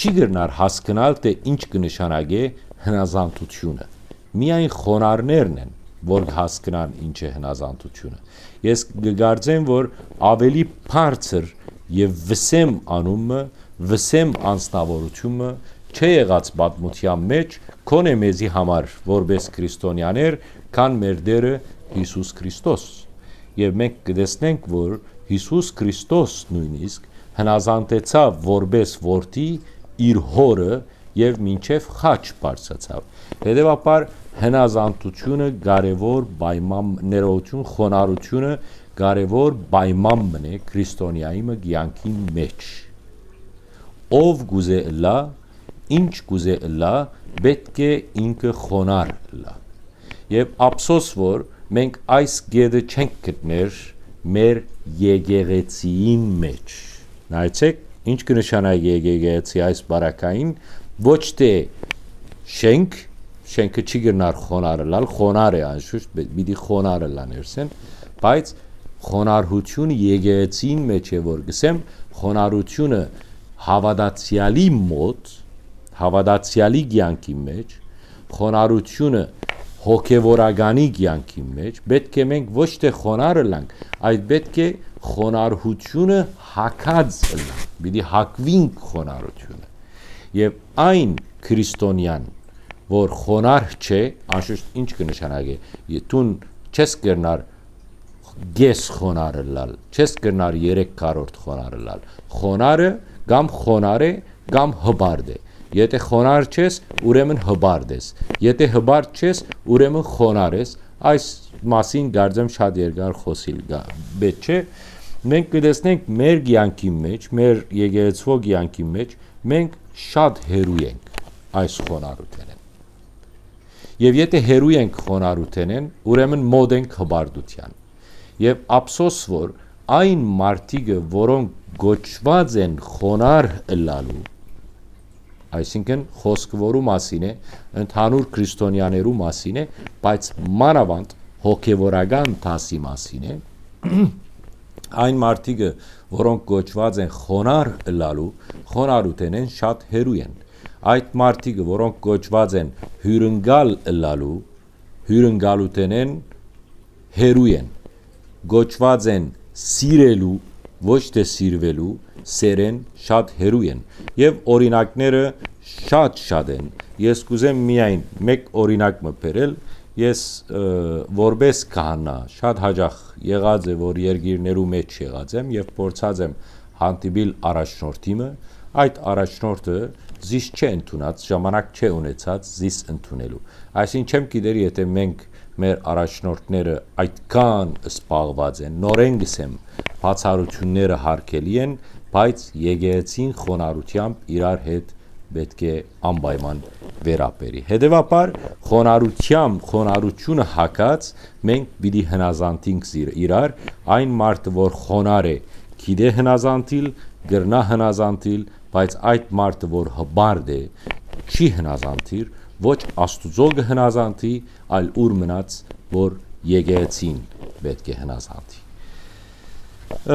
չի գրնար հասկանալ, թե ինչ կնշանակե հնազանդությունը։ Միայն խոնարներն են, որ հասկանան ինչ է հնազանդությունը։ Ես գկարձեմ, որ ավելի բարձր եւ վսեմ անումը, վսեմ անznավորությունը չէ եղած պատմության մեջ կոնե մեզի համար որպես քրիստոնյաներ, քան մեր դերը Հիսուս Քրիստոս։ Եվ մենք կտեսնենք, որ Հիսուս Քրիստոս նույնիսկ հնազանդեցավ որբես որդի իր հորը եւ մինչեւ խաչ բարձացավ։ Հետևաբար հնազանդությունը կարևոր պայմաններություն խոնարհությունը կարևոր պայմանն է քրիստոնյայի մգյանքի մեջ։ Ով գուզե լա, ինչ գուզե լա, պետք է ինքը խոնար լա։ Եվ ափսոս որ մենք այս գեդը չենք գտնել մեր եկեղեցիի մեջ։ Նայեցեք, ինչ կնշանա եկեղեցի այս բարակային, ոչ թե շենք, շենքը չի գնար խոնարը լալ, խոնար է անշուշտ, պիտի խոնարը լա ներսեն, բայց խոնարհությունը եկեղեցին մեջ է, որ գսեմ, խոնարհությունը հավատացյալի մոտ, հավատացյալի ցանկի մեջ, խոնարհությունը հոգևորականի կյանքի մեջ պետք է մենք ոչ թե խոնարհը լանք, այլ պետք է խոնարհությունը հակած լանք։ Պիտի հակվինք խոնարհությունը։ Եվ այն քրիստոնյան, որ խոնարհ չէ, անշուշտ ինչ կնշանակի։ Եթուն չես կերնար գես խոնարը լալ, չես կրնար 3 քառորդ խոնարը լալ։ Խոնարը կամ խոնար է, կամ հբարդ է։ Եթե խոնար ես, ուրեմն հբարդ ես։ Եթե հբարդ ես, ուրեմն խոնար ես։ Այս մասին դարձեմ շատ երկար խոսիլ գա։ Պետք չէ։ Մենք կտեսնենք մեր ցանկի մեջ, մեր եկեղեցու ցանկի մեջ մենք շատ հերու ենք այս խոնարհութենեն։ Եվ եթե հերու ենք խոնարհութենեն, ուրեմն մոդ ենք հբարդության։ Եվ ափսոս որ այն մարտիկը, որոնք գոչված են խոնար լալու այսինքն խոսքը որու մասին է, ընդհանուր քրիստոնյաներու մասին է, բայց մանավանդ հոգևորական դասի մասին է։ Այն մարդիկը, որոնք գոչված են խոնար լալու, խոնարութեն են շատ հերու են։ Այդ մարդիկը, որոնք գոչված են հյուրընկալ լալու, հյուրընկալութեն են հերու են։ Գոչված են սիրելու, ոչ թե սիրվելու, սերեն շատ հերու են եւ օրինակները շատ-շատ են։ Ես կուզեմ միայն մեկ օրինակ մփերել։ Ես որբես քահանա շատ հաջող եղած է որ երկիրներու մեջ եղած եմ եւ փորձած եմ հանդիպել առաջնորդիմը, այդ առաջնորդը զիս չէ ընդունած, ժամանակ չէ ունեցած զիս ընդունելու։ Այսինքն չեմ գիտեր, եթե մենք մեր առաջնորդները այդքան սպաղված են, նորեն գսեմ, բացառությունները հարկելի են, բայց եկեղեցին խոնարհությամբ իրար հետ պետք է անպայման վերապերի։ Հետևաբար խոնարհությամբ խոնարհությունը հակած մենք պիտի հնազանդենք իրար այն մարդը, որ խոնար է, գիտե հնազանդիլ, գրնա հնազանդիլ, բայց այդ մարդը, որ հբարդ է, չի հնազանդիր, ոչ Աստուծո կհնազանդի, այլ ուր մնաց, որ եկեղեցին պետք է հնազանդի։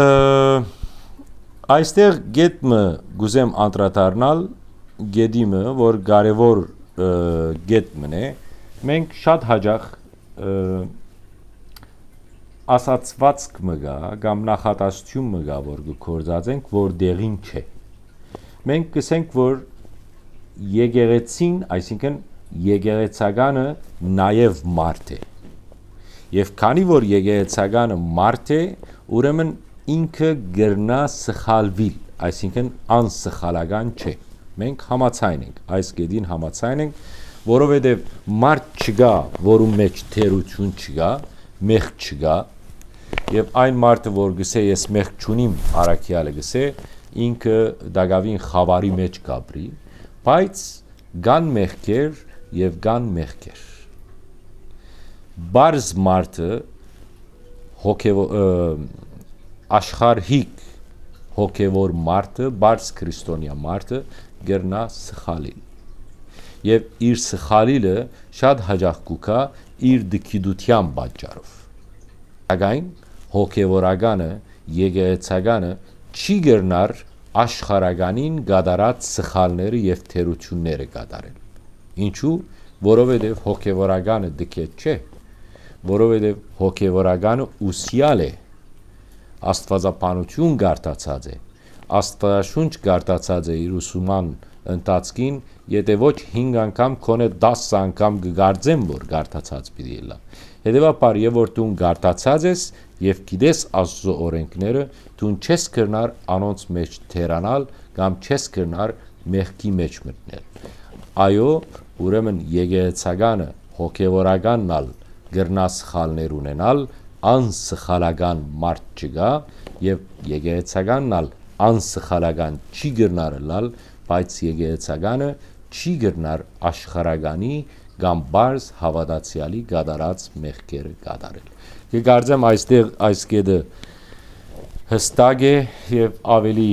Ա Այստեղ գետմը գուզեմ անդրադառնալ գետիմը, որ կարևոր գետմն է։ Մենք շատ հաջող ասացվածք մգա կամ նախատասություն մգա որ գործածենք որ դեղին չէ մենք կսենք որ եկեղեցին այսինքն եկեղեցականը նաև մարդ է եւ քանի որ եկեղեցականը մարդ է ուրեմն ինքը գրնա սխալվիլ, այսինքն անսխալական չէ։ Մենք համացայն ենք, այս գեդին համացայն ենք, որովհետև մարդ չկա, որում մեջ թերություն չկա, մեղք չկա, եւ այն մարդը, որ գսե ես մեղք չունիմ, արաքյալը գսե, ինքը դագավին խավարի մեջ կապրի, բայց կան մեղքեր եւ կան մեղքեր։ Բարզ մարդը հոգեվոր աշխարհիկ հոգևոր մարդը, բարձ քրիստոնյա մարդը գերնա սխալին։ Եվ իր սխալիլը շատ հաջող կուքա իր դքիդության պատճառով։ Ագայն հոգևորականը, եգեեցականը չի գերնար աշխարհականին գադարած սխալները եւ թերությունները գադարել։ Ինչու՞, որովհետեւ հոգևորականը դքիթ չէ, որովհետև հոգևորականը ուսյալ է աստվածապանություն գարտացած է։ Աստվածաշունչ գարտացած է իր ուսման ընթացքին, եթե ոչ 5 անգամ, կոնե 10 անգամ կգարձեմ, որ գարտացած պիտի լա։ Հետևաբար, երբ որ դու գարտացած ես եւ գիտես Աստծո օրենքները, դու չես կրնար անոնց մեջ թերանալ կամ չես կրնար մեղքի մեջ մտնել։ Այո, ուրեմն եկեղեցականը հոգևորականն ալ գրնասխալներ ունենալ, անսխալական մարդ չկա եւ եկեղեցականն ալ անսխալական չի գրնարելալ, բայց եկեղեցականը չի գրնար աշխարականի կամ բարձ հավատացյալի գադարած մեղքերը գադարել։ Կգարձեմ այստեղ այս կետը հստակ է եւ ավելի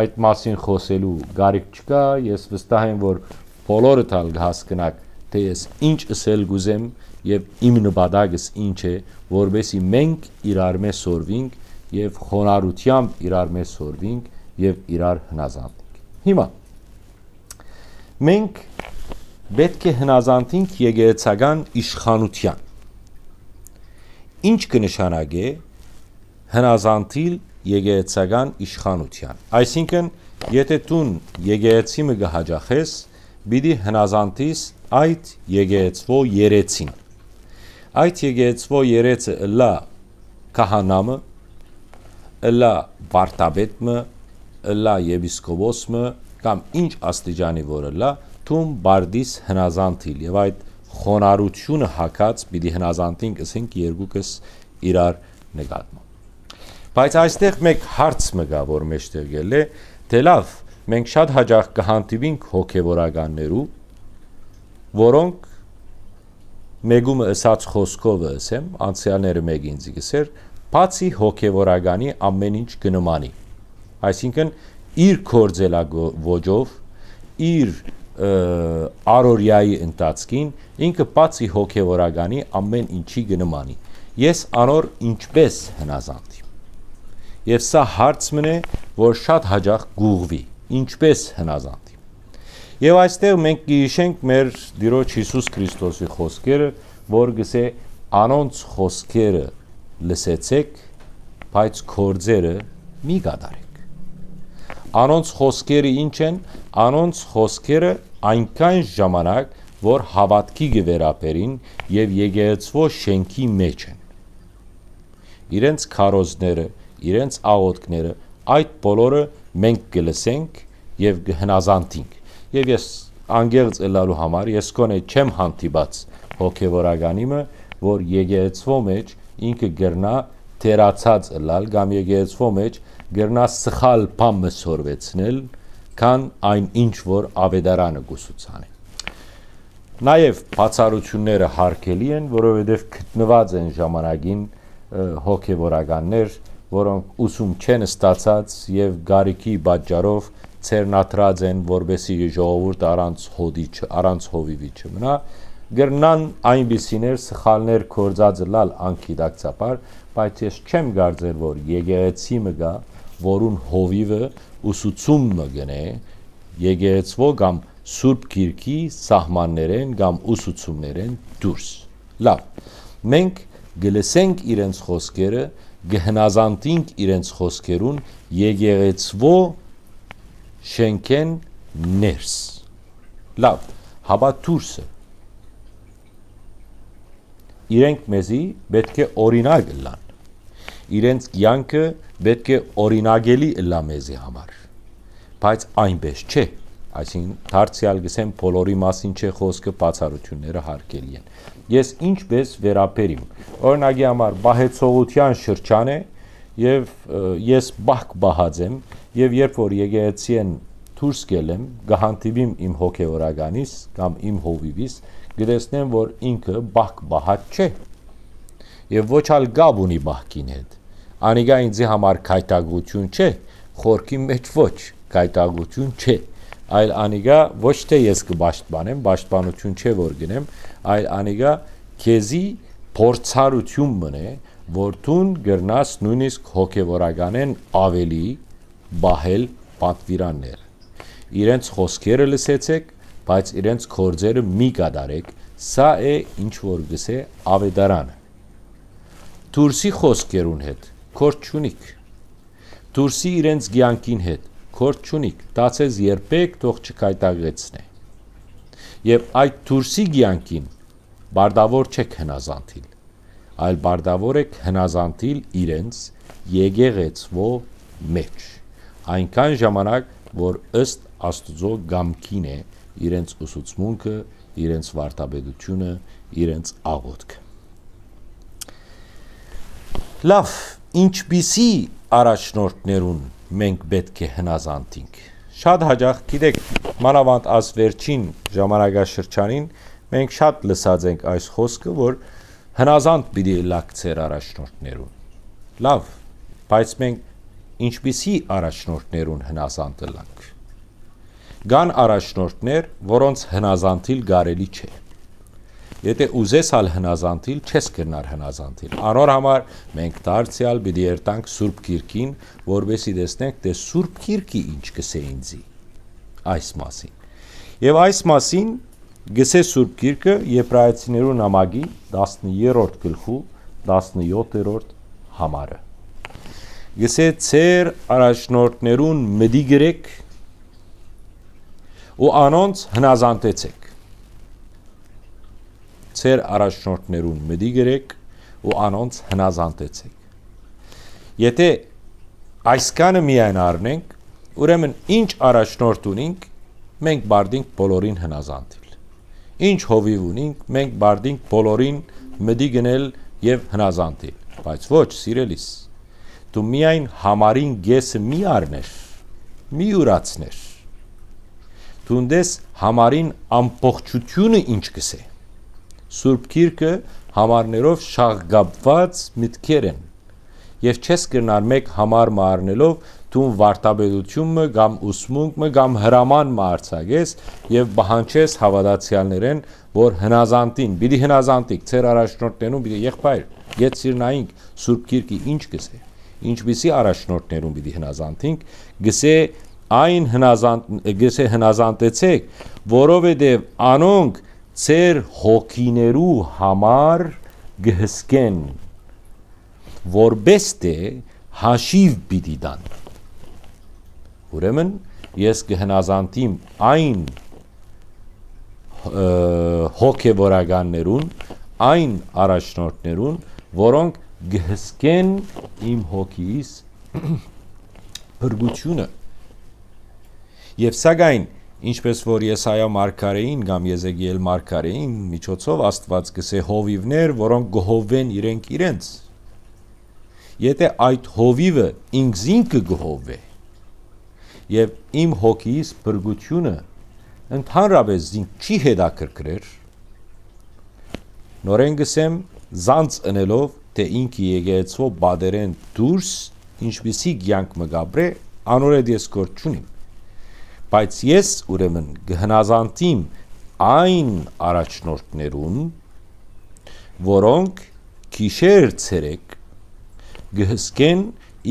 այդ մասին խոսելու գարիք չկա, ես վստահ եմ, որ բոլորը տալ հասկնակ, թե ես ինչ ասել գուզեմ, եւ իմ նպատակս ինչ է, որբեսի մենք իրար մեզ սորվինք եւ խոնարհությամբ իրար մեզ սորվինք եւ իրար հնազանդենք։ Հիմա մենք պետք է հնազանդենք եկեղեցական իշխանության։ Ինչ կնշանակե հնազանդիլ եկեղեցական իշխանության։ Այսինքն, եթե տուն եկեղեցի մը գահաջախես, պիտի հնազանդիս այդ եկեղեցվո երեցին։ Այդ եկեցվո երեցը լա կահանամը, լա վարտաբետմը, լա եպիսկոպոսմը կամ ինչ աստիճանի որը լա թում բարդիս հնազանդիլ եւ այդ խոնարհությունը հակած պիտի հնազանդին կսենք երկուկս իրար նկատմամբ։ Բայց այստեղ մեկ հարց մգա, որ մեջտեղ գել է, թե «Դե լավ, մենք շատ հաջող կհանդիպենք հոգևորականներու, որոնք մեգում ասած խոսքով ասեմ, անցյալները մեկ ինձ գսեր, բացի հոգևորականի ամեն ինչ գնումանի։ Այսինքն իր կորձելագոճով, իր արորիայի ընտածքին ինքը բացի հոգևորականի ամեն ինչի գնումանի։ Ես անոր ինչպես հնազանդի։ Եվ սա հարցն է, որ շատ հաջող գուղվի։ Ինչպես հնազանդ Եվ այստեղ մենք կհիշենք մեր Տիրոջ Հիսուս Քրիստոսի խոսքերը, որ գսե անոնց խոսքերը լսեցեք, բայց կործերը մի գադարեք։ Անոնց խոսքերը ինչ են։ Անոնց խոսքերը այնքան ժամանակ, որ հավատքի գվերապերին եւ եգեացվո շենքի մեջ են։ Իրենց քարոզները, իրենց աղոթքները, այդ բոլորը մենք կլսենք եւ կհնազանդենք եւ ես անգերց ելալու համար ես կոնե չեմ հանդիպած հոգեվորականիմը, որ եկեղեցվո մեջ ինքը գրնա թերացած լալ կամ եկեղեցվո մեջ գրնա սխալ բան մսորվեցնել, քան այն ինչ որ ավետարանը գուսուցանի։ Նաև բացառությունները հարկելի են, որովհետև գտնված են ժամանակին հոգեվորականներ, որոնք ուսում չեն ստացած եւ գարիքի պատճառով ցերնաթրած են, որբեսի ժողովուրդ առանց հոդի, առանց հովիվի չմնա, գրնան այնպիսիներ սխալներ կործած լալ անկիդակցապար, բայց ես չեմ գարձել, որ եգեգեցի մգա, որուն հովիվը ուսուցում մգնե, եգեգեցվո կամ Սուրբ Գիրքի սահմաններեն կամ ուսուցումներեն դուրս։ Լավ։ Մենք գլսենք իրենց խոսքերը, գհնազանտինք իրենց խոսքերուն, եգեգեցվո շենքեն ներս։ Լավ, հավատուրսը։ Իրենք մեզի պետք է օրինակ լան։ Իրենց կյանքը պետք է օրինագելի լա մեզի համար։ Բայց այնպես չէ, այսին դարձյալ գսեմ բոլորի մասին չէ խոսքը, բացառությունները հարկելի են։ Ես ինչպես վերապերիմ։ Օրինակի համար բահեցողության շրջան է, եւ ես բահք բահած եմ եւ երբ որ եկեղեցին դուրս գելեմ գահանտիվիմ իմ հոգեորականից կամ իմ հովիվից գրեսնեմ որ ինքը բահք բահած չէ եւ ոչ ալ գաբ ունի բահքին հետ անիգա ինձի համար քայտագություն չէ խորքի մեջ ոչ քայտագություն չէ այլ անիգա ոչ թե ես կբաշտպանեմ, պաշտպանություն չէ որ գնեմ, այլ անիգա քեզի փորձարություն մնե, որթուն գրնաս նույնիսկ հոգևորականեն ավելի բահել պատվիրանները։ Իրենց խոսքերը լսեցեք, բայց իրենց կորձերը մի կատարեք, սա է ինչ որ գսե ավետարանը։ Թուրսի խոսքերուն հետ կորտ չունիք։ Թուրսի իրենց ցանկին հետ կորտ չունիք, տացես երբեք թող չկայտագեցնե։ Եվ այդ թուրսի ցանկին բարդավոր չեք հնազանդիլ այլ բարդավորեք հնազանդիլ իրենց եկեղեցվո մեջ այնքան ժամանակ որ ըստ աստուծո գամքին է իրենց ուսուցմունքը իրենց վարտաբեդությունը իրենց աղոթքը լավ ինչպիսի առաջնորդներուն մենք պետք է հնազանդենք շատ հաջող գիտեք մանավանդ աս վերջին ժամանակաշրջանին մենք շատ լսած ենք այս խոսքը որ հնազանդ պիտի լակցեր առաջնորդներուն։ Լավ, բայց մենք ինչպիսի առաջնորդներուն հնազանդը լանք։ Կան առաջնորդներ, որոնց հնազանդիլ կարելի չէ։ Եթե ուզես ալ հնազանդիլ, չես կրնար հնազանդիլ։ Անոր համար մենք դարձյալ պիտի երտանք Սուրբ Գիրքին, որովհետեւ տեսնենք, թե Սուրբ Գիրքը ինչ կսե ինձի այս մասին։ Եվ այս մասին Գսե Սուրբ Գիրքը Եբրայեցիներու նամակի 13-րդ գլխու 17-րդ համարը։ Գսե ցեր առաջնորդներուն մդի գրեք ու անոնց հնազանդեցեք։ Ցեր առաջնորդներուն մդի գրեք ու անոնց հնազանդեցեք։ Եթե այսքանը միայն առնենք, ուրեմն ինչ առաջնորդ ունենք, մենք բարդինք բոլորին հնազանդել Ինչ հովիվ ունենք մենք բարդինք բոլորին մտի գնել եւ հնազանդել։ Բայց ոչ, սիրելիս, դու միայն համարին գեսը մի արներ, մի ուրացներ։ Դու ունես համարին ամբողջությունը ինչ կսե։ Սուրբ Գիրքը համարներով շաղգապված մտքեր են։ Եվ չես կրնար մեկ համար մարնելով դու վարտաբերությունը կամ ուսմունքը կամ հրամանը արցակես եւ բահանչես հավատացյալներեն, որ հնազանդին, բիդի հնազանդիկ ծեր առաջնորդներուն բիդի եղբայր, յետ սիրնայինք Սուրբ Գիրքը ինչ գսե։ Ինչպիսի առաջնորդներուն բիդի հնազանդինք, գսե այն հնազանդ գսե հնազանդեցեք, որովհետեւ անոնք ծեր հոգիներու համար գհսկեն որբեստե հաշիվ պիտի դան Ուրեմն ես կհնազանդիմ այն հոգևորականներուն, այն առաջնորդներուն, որոնք գհսկեն իմ հոգիս բրգությունը։ Եվ սակայն ինչպես որ Եսայա մարգարեին կամ Եզեգիել մարգարեին միջոցով Աստված գսե հովիվներ, որոնք գհովեն իրենք իրենց։ Եթե այդ հովիվը ինքս ինքը գհովվի, եւ իմ հոգիս բրգությունը ընդհանրապես ինձ չի հետաքրքրեր նորեն գսեմ զանց ընելով թե ինքի եկեցո բادرեն դուրս ինչպիսի ցանկ մգաբրե անորդ ես կորչունիմ բայց ես ուրեմն գհնազանտիմ այն առաջնորդներուն որոնք քիշեր ցերեկ գհսկեն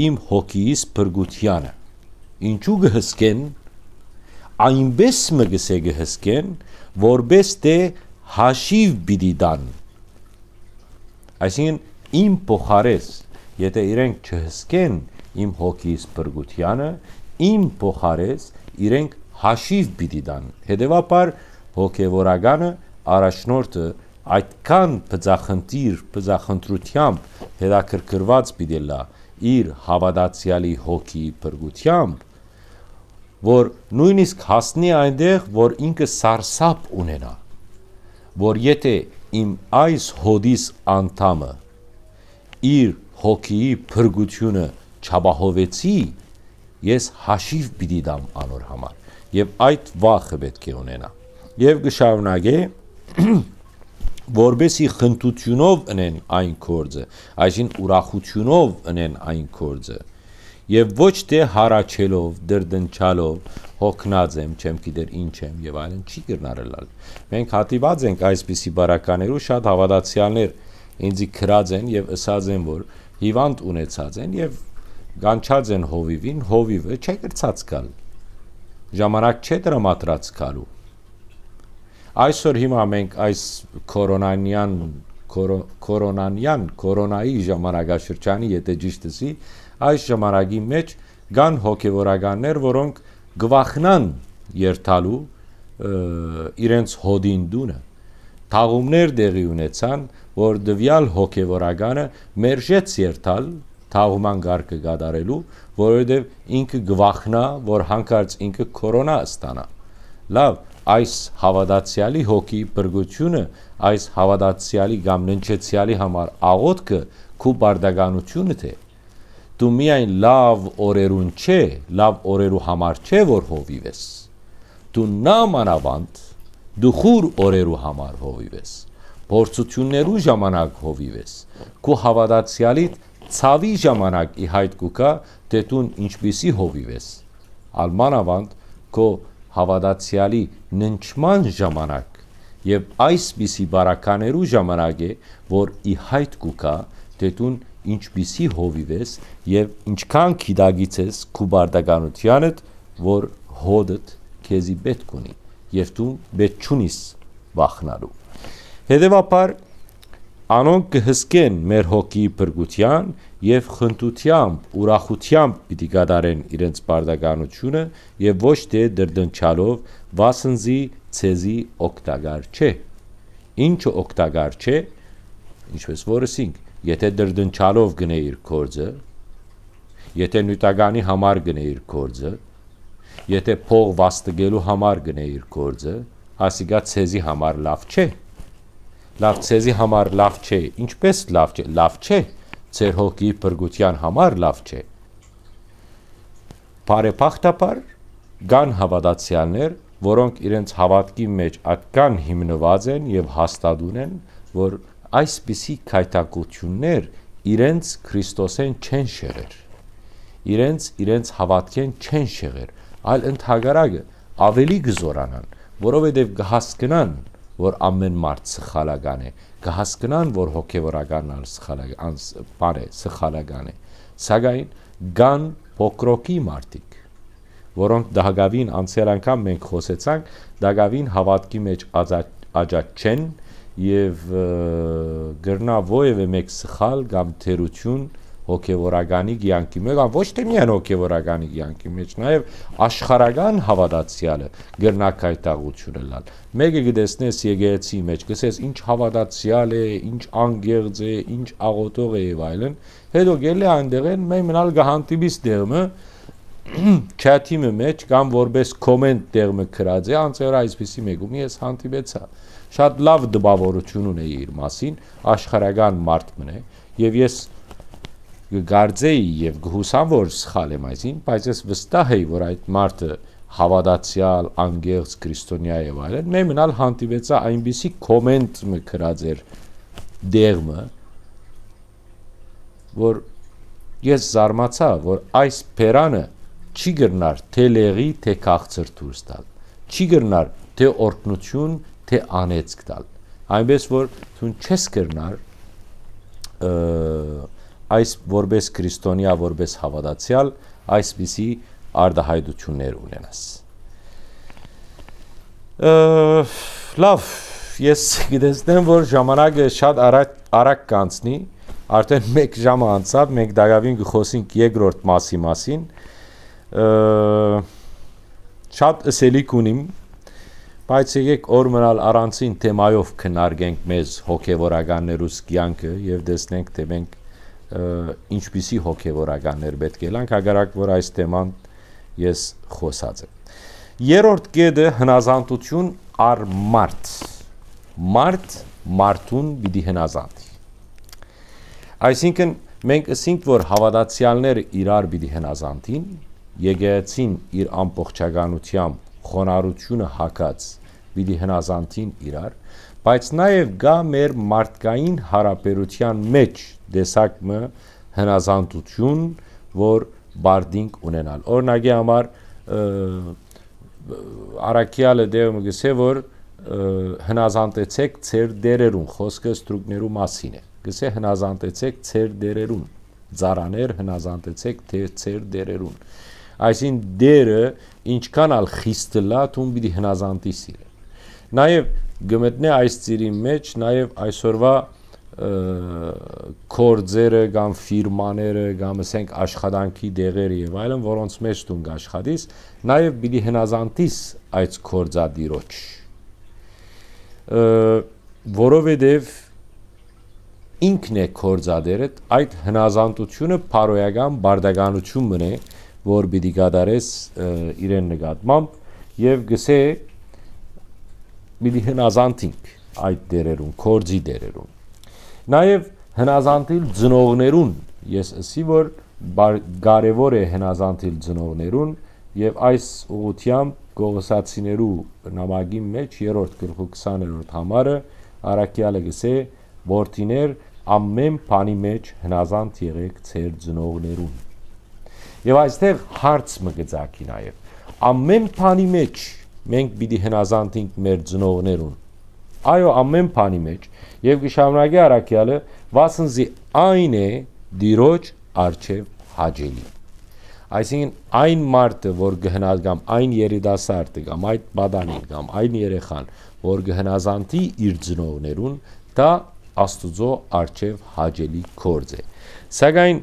իմ հոգիս բրգությանը ինչու գհսկեն այնպես մը գսե գհսկեն որբես թե հաշիվ բիդի դան այսինքն իմ փոխարես եթե իրենք չհսկեն իմ հոգիս բրգությանը իմ փոխարես իրենք հաշիվ պիտի դան հետեւաբար հոգևորականը առաջնորդը այդքան բծախնդիր բծախնդրությամբ հետաքրքրված պիտի լա իր հավատացյալի հոգի բրգությամբ, որ նույնիսկ հասնի այնտեղ, որ ինքը սարսափ ունենա, որ եթե իմ այս հոդիս անդամը իր հոգիի բրգությունը չաբահովեցի, ես հաշիվ պիտի դամ անոր համար։ Եվ այդ վախը պետք է ունենա։ Եվ գշարունակե որբեսի խնդությունով ընեն այն կործը, այսին ուրախությունով ընեն այն կործը։ Եվ ոչ թե հարաչելով, դրդնչալով, հոգնած եմ, չեմ գիտեր ինչ եմ եւ այլն չի գրնարելալ։ Մենք հատիված ենք այսպիսի բարականերու շատ հավատացյալներ ինձի քրած են եւ ըսած են, որ հիվանդ ունեցած են եւ գանչած են հովիվին, հովիվը չէ գրծած գալ։ Ժամանակ չէ դրամատրած գալու Այսօր հիմա մենք այս կորոնանյան կորոնանյան կորոնայի ժամանակաշրջանի, եթե ճիշտ ասի, այս ժամանակի մեջ կան հոգևորականներ, որոնք գվախնան երթալու իրենց հոդին դունը թաղումներ դեղի ունեցան, որ դվյալ հոգևորականը մերժեց երթալ թաղման գարկը գադարելու, որովհետև ինքը գվախնա, որ հանկարծ ինքը կորոնա ստանա։ Լավ, այս հավատացյալի հոգի բրգությունը, այս հավատացյալի կամ ննչեցյալի համար աղոտքը քու բարդագանությունը թե դու միայն լավ օրերուն չէ, լավ օրերու համար չէ որ հովիվ ես։ Դու նամանավանդ դու խուր օրերու համար հովիվ ես։ Փորձություններու ժամանակ հովիվ ես։ Քու հավատացյալիդ ցավի ժամանակ ի հայտ կուկա, թե դու ինչպիսի հովիվ ես։ Ալմանավանդ քո հավատացյալի ննչման ժամանակ եւ այսպիսի բարականերու ժամանակ է, որ ի հայտ կուկա դետուն ինչպիսի հովիվես եւ ինչքան քիդագիցես քու բարդականությանդ, որ հոդդ քեզի պետք ունի եւ դու պետք չունիս վախնալու։ Հետևաբար անոնք կհսկեն մեր հոգի բրգության եւ խնդությամբ, ուրախությամբ պիտի գադարեն իրենց բարդականությունը եւ ոչ թե դրդնչալով վասնզի ցեզի օկտագար չէ։ Ինչը օկտագար չէ, ինչպես որսինք, եթե դրդնչալով գնեիր կորձը, եթե նյութականի համար գնեիր կորձը, եթե փող վաստգելու համար գնեիր կորձը, ասիկա ցեզի համար լավ չէ։ Լավ ցեզի համար լավ չէ, ինչպես լավ չէ, լավ չէ, լավ չէ ձեր հոգի բրգության համար լավ չէ։ Բարեփախտաբար կան հավատացյալներ, որոնք իրենց հավատքի մեջ ատկան հիմնված են եւ հաստատուն են, որ այսպիսի քայտակություններ իրենց Քրիստոսեն չեն շեղեր։ Իրենց իրենց հավատքեն չեն շեղեր, այլ ընդհակարակը ավելի գզորանան, որովհետև կհասկնան, որ ամեն մարդ սխալական է կհասկնան, որ հոգևորականն սխալական բան է, սխալական է։ Սակայն կան փոքրոքի մարդիկ, որոնք դահագավին անցյալ անգամ մենք խոսեցանք, դահագավին հավատքի մեջ աջակ չեն եւ գրնա ովևէ մեկ սխալ կամ թերություն հոգևորականի ցանկի մեջ, ոչ թե միայն հոգևորականի ցանկի մեջ, նաև աշխարհական հավատացյալը գրնակ այդ աղությունը լալ։ Մեկը գտեսնես եկեղեցի մեջ, գսես ինչ հավատացյալ է, ինչ անգերձ է, ինչ աղոտող է եւ այլն, հետո գելը այնտեղ են մեն մնալ գահանտիբիս դերմը չաթիմը մեջ կամ որպես կոմենտ դերմը գրած է, անցյալ այսպեսի մեկում ես հանդիպեցա։ Շատ լավ դպավորություն ունեի իր մասին, աշխարհական մարդ մնե, եւ ես գարձեի եւ գհուսան որ սխալ եմ այսին, բայց ես վստահ եի, որ այդ մարդը հավատացյալ, անգեղծ քրիստոնյա եւ այլն, մեր մնալ հանդիպեցա այնպիսի կոմենտ մը կրած էր դեղմը, որ ես զարմացա, որ այս բերանը չի գրնար թե լեղի, թե քաղցր դուրս տալ, չի գրնար թե օրտնություն, թե անեծք տալ։ Այնպես որ դու չես գրնար այս որպես քրիստոնյա, որպես հավատացյալ, այսպիսի արդահայտություններ ունենաս։ Լավ, ես գիտեմ, որ ժամանակը շատ արագ արագ կանցնի, արդեն 1 ժամը անցավ, մենք դարավին գխոսինք երկրորդ մասի մասին։ Շատ ըսելիք ունիմ, բայց եկեք օր մնալ առանցին թեմայով քննարկենք մեզ հոգևորականներուս կյանքը եւ տեսնենք, թե մենք ինչպիսի հոգևորականներ պետք է լինենք, հակառակ որ այս թեման ես խոսած եմ։ Երրորդ կետը հնազանդություն առ մարդ։ Մարդ մարդուն պիտի հնազանդի։ Այսինքն մենք ասենք որ հավատացյալները իրար պիտի հնազանդին, եկեղեցին իր ամբողջականությամբ խոնարհությունը հակած պիտի հնազանդին իրար, բայց նաև գա մեր մարդկային հարաբերության մեջ դեսակ մը հնազանդություն, որ բարդինգ ունենալ։ Օրինակի համար Արաքյալը դեպի գսե որ հնազանդեցեք ծեր դերերուն, խոսքը ստրուկներու մասին է։ Գսե հնազանդեցեք ծեր դերերուն, ծարաներ հնազանդեցեք թե ծեր դերերուն։ Այսին դերը ինչքան ալ խիստ լաթուն պիտի հնազանդի սիրը։ Նաև գմտնե այս ծիրի մեջ նաև այսօրվա կորձերը կամ ֆիրմաները կամ ասենք աշխատանքի դեղերը եւ այլն, որոնց մեջ դու աշխատես, նաեւ պիտի հնազանդես այդ կորձադիրոջ։ Որովհետեւ ինքն է կորձադերը, այդ հնազանդությունը փարոյական բարդականություն մնե, որ պիտի գադարես իրեն նկատմամբ եւ գսե պիտի հնազանդինք այդ դերերուն, կորձի դերերուն Նաև հնազանդիլ ծնողներուն ես ասի որ կարևոր է հնազանդիլ ծնողներուն եւ այս ուղությամբ գողոսացիներու նամակի մեջ 3-րդ գլխու 20-րդ համարը Արաքյալը գսե որտիներ ամեն բանի մեջ հնազանդ եղեք ծեր ծնողներուն եւ այստեղ հարց մը գծակի նաեւ ամեն բանի մեջ մենք պիտի հնազանդենք մեր ծնողներուն այո ամեն բանի մեջ եւ կշարունակի առաքյալը վասնզի այն է դիրոջ արչև հաջելի այսինքն այն մարդը որ գհնազգամ այն երիտասարդը կամ այդ բադանին կամ այն երեխան որ գհնազանտի իր ծնողներուն դա աստուծո արչև հաջելի կորձ է սակայն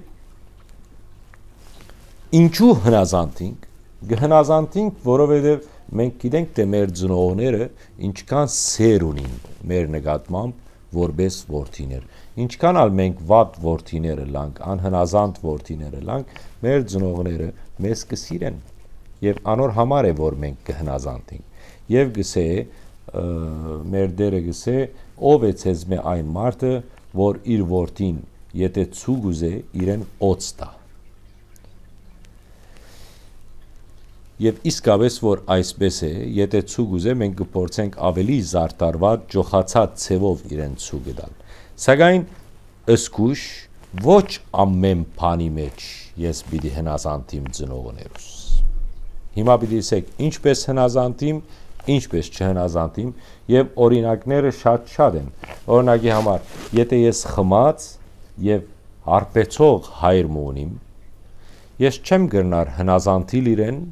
ինչու հնազանդինք գհնազանդինք որովհետև մենք գիտենք թե մեր ծնողները ինչքան սեր ունին մեր նկատմամբ որբես worth-իներ։ Ինչքանալ մենք ված worth-իները լանք, անհնազանդ worth-իները լանք, մեր ծնողները մեզ կսիրեն եւ անոր համար է որ մենք կհնազանդենք։ Եվ գսե մեր դերը գսե ով է ցեզ մե այն մարդը, որ իր worth-ին եթե ցուգ ուզե, իրեն օծ տա։ Եվ իսկապես որ այսպես է, եթե ցուգ ուզե մենք կփորձենք ավելի զարտարված, ջոխացած ցևով իրեն ցուգը դալ։ Սակայն ըսկուշ ոչ ամեն բանի մեջ ես պիտի հնազանդիմ ծնողներուս։ Հիմա պիտի ասեք ինչպես հնազանդիմ, ինչպես չհնազանդիմ եւ օրինակները շատ-շատ են։ Օրինակի համար, եթե ես խմած եւ հարբեցող հայր մունիմ, ես չեմ գրնար հնազանդիլ իրեն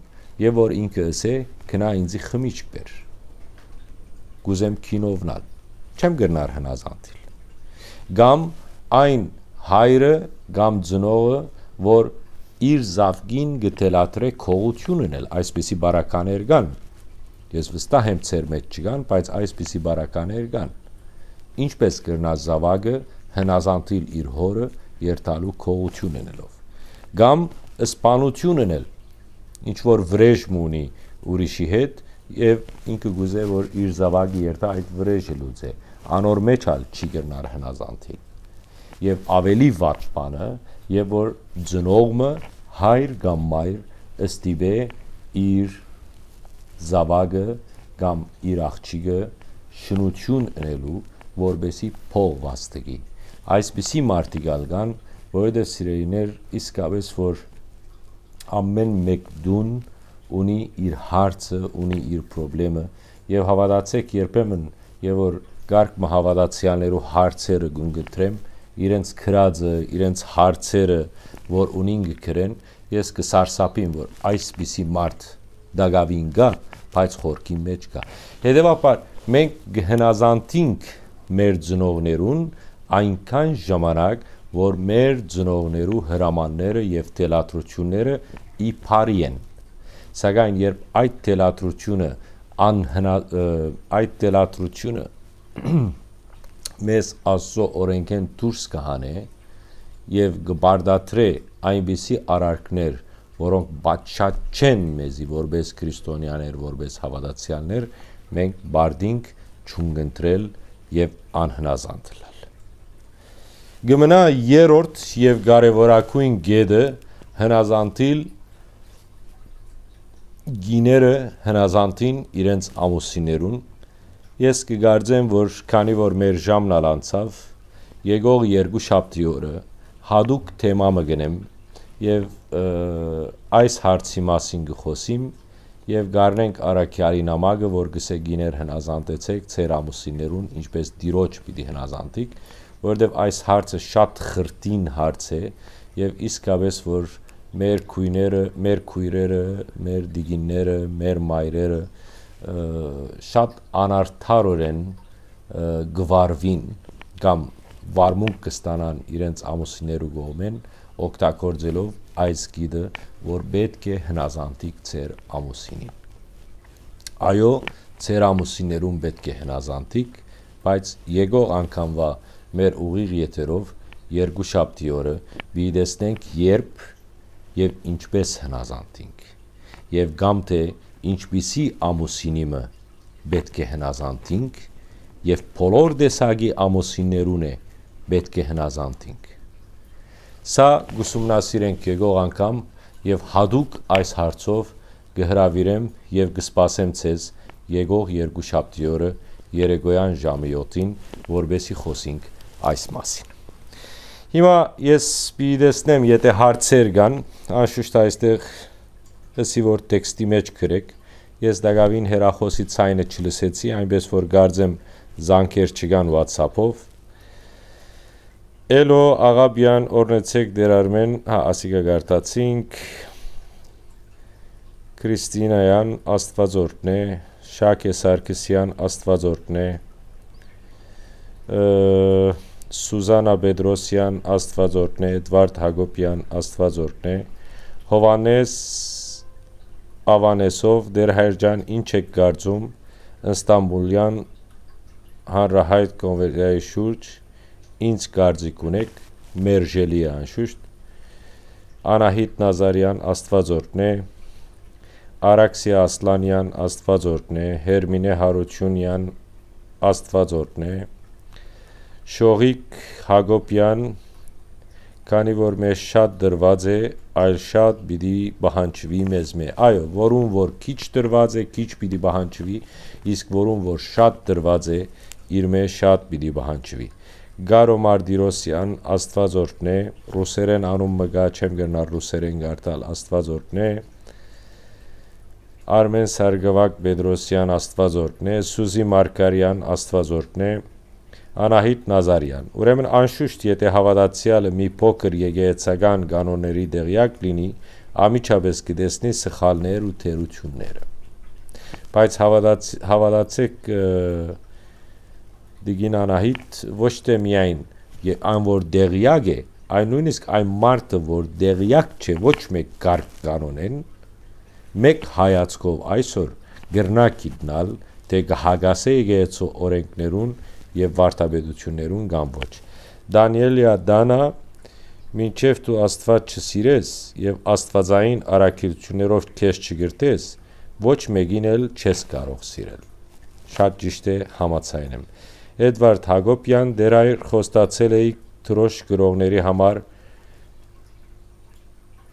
եւ որ ինքս է գնա ինձի խմիչ բեր գուզեմ կինովնալ չեմ գնար հնազանդիլ կամ այն հայրը կամ ծնողը որ իր զավգին գտելատրե քողություն ունել այսպիսի բարականեր կան ես վստահ եմ ծեր մեջ չկան բայց այսպիսի բարականեր կան ինչպես կրնա զավակը հնազանդիլ իր հորը երթալու քողություն ունելով կամ սպանություն ունել ինչ որ վրեժմ ունի ուրիշի հետ եւ ինքը գուզե որ իր զավակի երթա այդ վրեժը լուծե անոր մեջալ չի գտնար հնազանդին եւ ավելի վատ բանը եւ որ ծնողը հայր կամ մայր ըստիբե իր զավակը կամ իր աղջիկը շնություն ընելու որբեսի փող վաստկի այսպիսի մարդիկ ալգան որովհետեւ սիրելիներ իսկապես որ ամեն մեկ դուն ունի իր հարցը, ունի իր խնդրեմը եւ հավատացեք երբեմն եւ որ գարկ մահավատացիաներու հարցերը գունգտրեմ իրենց քրածը, իրենց հարցերը, որ ունին գրեն, ես կսարսափին, որ այսպիսի մարդ դագավին գա, բայց խորքի մեջ կա։ Հետևաբար մենք հնազանդինք մեր ծնողներուն այնքան ժամանակ, որ մեր ծնողներու հրամանները եւ թելատրությունները իբարի են։ Սակայն երբ այդ թելատրությունը անհնա այդ թելատրությունը մեզ աստծո օրենքեն դուրս կհանե եւ գբարդաթրե այնպիսի արարքներ, որոնք պատշաճ չեն մեզի որպես քրիստոնյաներ, որպես հավատացյալներ, մենք բարդինք ճունգընտրել եւ անհնազանդել։ Գմնա երրորդ եւ կարևորագույն գեդը հնազանդիլ գիները հնազանդին իրենց ամուսիներուն ես կգարձեմ, որ քանի որ մեր ժամն ալ անցավ, եկող երկու շաբթի օրը հadoop թեմամը գնեմ եւ այս հարցի մասին կխոսիմ եւ գառնենք Արաքյարի նամակը, որ գսե գիներ հնազանդեցեք ցեր ամուսիներուն, ինչպես դիրոջ պիտի հնազանդիկ, որովհետև այս հարցը շատ խրտին հարց է եւ իսկապես որ մեր քույները, մեր քույրերը, մեր դիգինները, մեր մայրերը շատ անարթարորեն գվարվին կամ վարմունք կստանան իրենց ամուսիներու գողմեն օգտագործելով այս գիդը, որ պետք է հնազանդիկ ծեր ամուսինին։ Այո, ծեր ամուսիներուն պետք է հնազանդիկ, բայց եկող անգամվա մեր ուղիղ եթերով երկու շաբթի օրը վիդեսնենք երբ եւ ինչպես հնազանդինք եւ կամ թե ինչպիսի ամուսինիմը պետք է հնազանդինք եւ բոլոր տեսակի ամուսիններուն է պետք է հնազանդինք սա գուսումնասիրենք եկող անգամ եւ հadouk այս հարցով կհրավիրեմ եւ կսպասեմ ցեզ եկող երկու շաբթի օրը երեկոյան ժամի 7-ին, որբեսի խոսենք այս մասին։ Հիմա ես պիտեսնեմ, եթե հարցեր կան, անշուշտ այստեղ լսի որ տեքստի մեջ գրեք։ Ես դակավին հերախոսի ցայնը չլսեցի, այնպես որ գարձեմ զանգեր չգան WhatsApp-ով։ Էլո Աղաբյան, օրնեցեք դեր Արմեն, հա, ասիկա գարտացինք։ Քրիստինայան Աստվածորդն է, Շակե Սարգսյան Աստվածորդն է։ Ա Սուզանա Բեդրոսյան Աստվածօրքն է, Էդվարդ Հակոբյան Աստվածօրքն է, Հովանես Ավանեսով Դերհայրջան ինչ եք կարծում Ստամբուլյան հանրահայտ կոնվերսիայի շուրջ ինչ կարծիք ունեք մերժելի է անշուշտ Անահիտ Նազարյան Աստվածօրքն է Արաքսիա Ասլանյան Աստվածօրքն է Հերմինե Հարությունյան Աստվածօրքն է Շողիկ Հակոբյան, քանի որ մեզ շատ դրված է, այլ շատ պիտի բահանջվի մեզ մե։ Այո, որում որ քիչ դրված է, քիչ պիտի բահանջվի, իսկ որում որ շատ դրված է, իր մե շատ պիտի բահանջվի։ Գարո Մարդիրոսյան Աստվածօրքն է, ռուսերեն անում մգա չեմ գնար ռուսերեն գարտալ Աստվածօրքն է։ Արմեն Սարգսակ Պետրոսյան Աստվածօրքն է, Սուզի Մարկարյան Աստվածօրքն է, Անահիտ Նազարյան։ Ուրեմն անշուշտ, եթե հավատացյալը մի փոքր եկեղեցական կանոնների դեղյակ լինի, ամիջապես կտեսնի սխալներ ու թերությունները։ Բայց հավատաց հավատացեք դիգին Անահիտ ոչ թե միայն այն որ դեղյակ է, այն նույնիսկ այն մարդը, որ դեղյակ չէ, ոչ մեկ կարգ կանոնեն, մեկ հայացքով այսօր գրնա գիտնալ, թե կհագասե եկեղեցու օրենքներուն եւ վարդապետություններուն կամ ոչ։ Դանիելիա Դանա Մինչև դու Աստված չսիրես եւ Աստվածային արակիրություններով քեզ չգրտես, ոչ մեկին էլ չես կարող սիրել։ Շատ ճիշտ է, համաձայն եմ։ Էդվարդ Հակոբյան դերայր խոստացել էի Թրոշ գրողների համար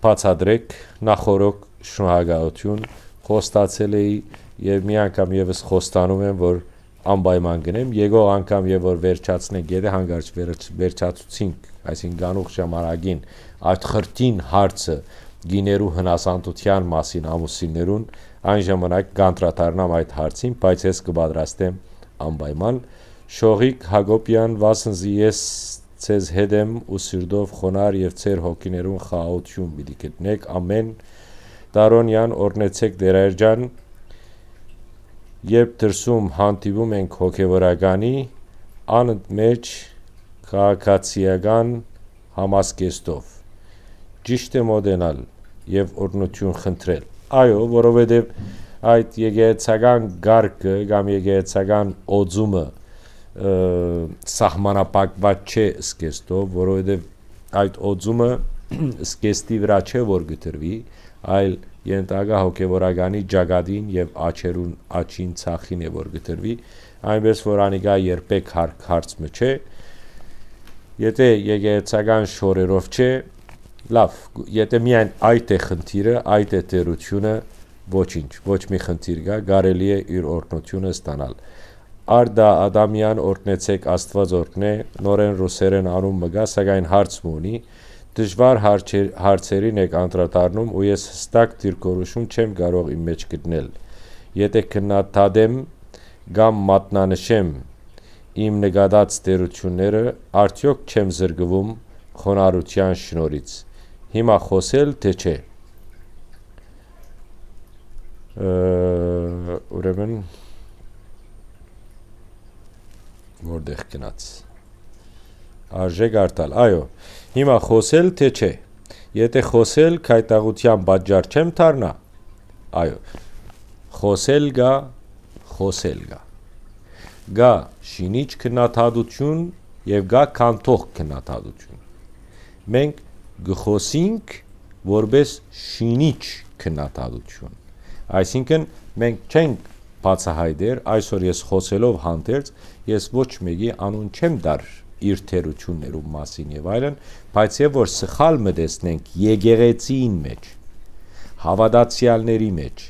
բացադրեք նախորոք շնորհակալություն խոստացել էի եւ մի անգամ եւս խոստանում եմ որ անպայման գնեմ, եկող անգամ եւ որ վերջացնենք, եթե հանգարց վերջացուցինք, այսինքն գանող ժամանակին այդ խրտին հարցը գիներու հնասանդության մասին ամուսիններուն այն ժամանակ կանտրադառնամ այդ հարցին, բայց ես կպատրաստեմ անպայման Շողիկ Հակոբյան Վասնզի ես ցեզ հետ եմ ու սիրտով խոնար եւ ցեր հոգիներուն խաղաղություն պիտի գտնեք ամեն Տարոնյան օրնեցեք Դերայր ջան երբ դրսում հանդիպում ենք հոգևորականի, անընդմեջ քաղաքացիական համասկեստով։ Ճիշտ է մոդենալ եւ օրնություն խնդրել։ Այո, որովհետեւ այդ եգեյացական գարկը կամ եգեյացական օձումը սահմանապակված չէ սկեստով, որովհետև այդ օձումը սկեստի վրա չէ որ գտրվի, այլ Ենտագա հոգևորականի ջագադին եւ աչերուն աչին ցախին է որ գտրվի, այնպես որ անիկա երբեք հարկ հարցը չէ։ Եթե եկեղեցական շորերով չէ, լավ, եթե միայն այդ է խնդիրը, այդ է դերությունը, ոչինչ, ոչ մի խնդիր կա, կարելի է իր օրնությունը ստանալ։ Արդա Ադամյան օրտնեցեք Աստված օրտնե, նորեն ռուսերեն արում մգա, սակայն հարցը ունի, որ դժվար հարցեր, հարցերին եք անդրադառնում ու ես հստակ դիրքորոշում չեմ կարող իմ մեջ գտնել։ Եթե քննադատեմ կամ մատնանշեմ իմ նկատած դերությունները, արդյոք չեմ զրկվում խոնարհության շնորից։ Հիմա խոսել թե չէ։ Ուրեմն որտեղ գնաց արժե գարտալ։ Այո։ Հիմա խոսել թե չէ։ Եթե խոսել քայտաղության պատճառ չեմ դառնա։ Այո։ Խոսել գա, խոսել գա։ Գա շինիչ քնաթադություն եւ գա քանթող քնաթադություն։ Մենք գխոսինք որպես շինիչ քնաթադություն։ Այսինքն մենք չենք բացահայտեր այսօր ես խոսելով հանդերձ ես ոչ մեկի անուն չեմ դարձ իր թերություններու մասին եւ այլն, բայց եւ որ սխալ մտեցնենք եկեղեցին մեջ, հավատացյալների մեջ,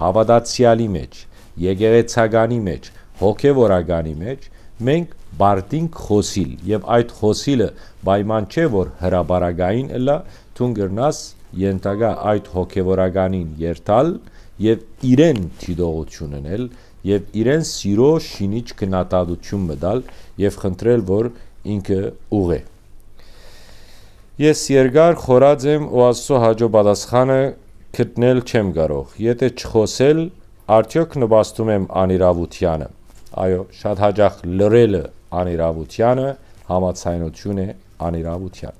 հավատացյալի մեջ, եկեղեցականի մեջ, հոգեվորականի մեջ, մենք բարտինք խոսիլ եւ այդ խոսիլը պայման չէ որ հրաբարագային լա ցուն գրնաս ենտագա այդ հոգեվորականին երթալ եւ իրեն թիդողությունն էլ եւ իրեն սիրո շինիչ գնահատություն մտալ եւ խնդրել, որ ինքը ուղե։ Ես երկար խորած եմ ու Աստծո հաջո պատասխանը գտնել չեմ կարող։ Եթե չխոսել, արդյոք նպաստում եմ անիրավությանը։ Այո, շատ հաջող լրելը անիրավությանը համացայնություն է անիրավության։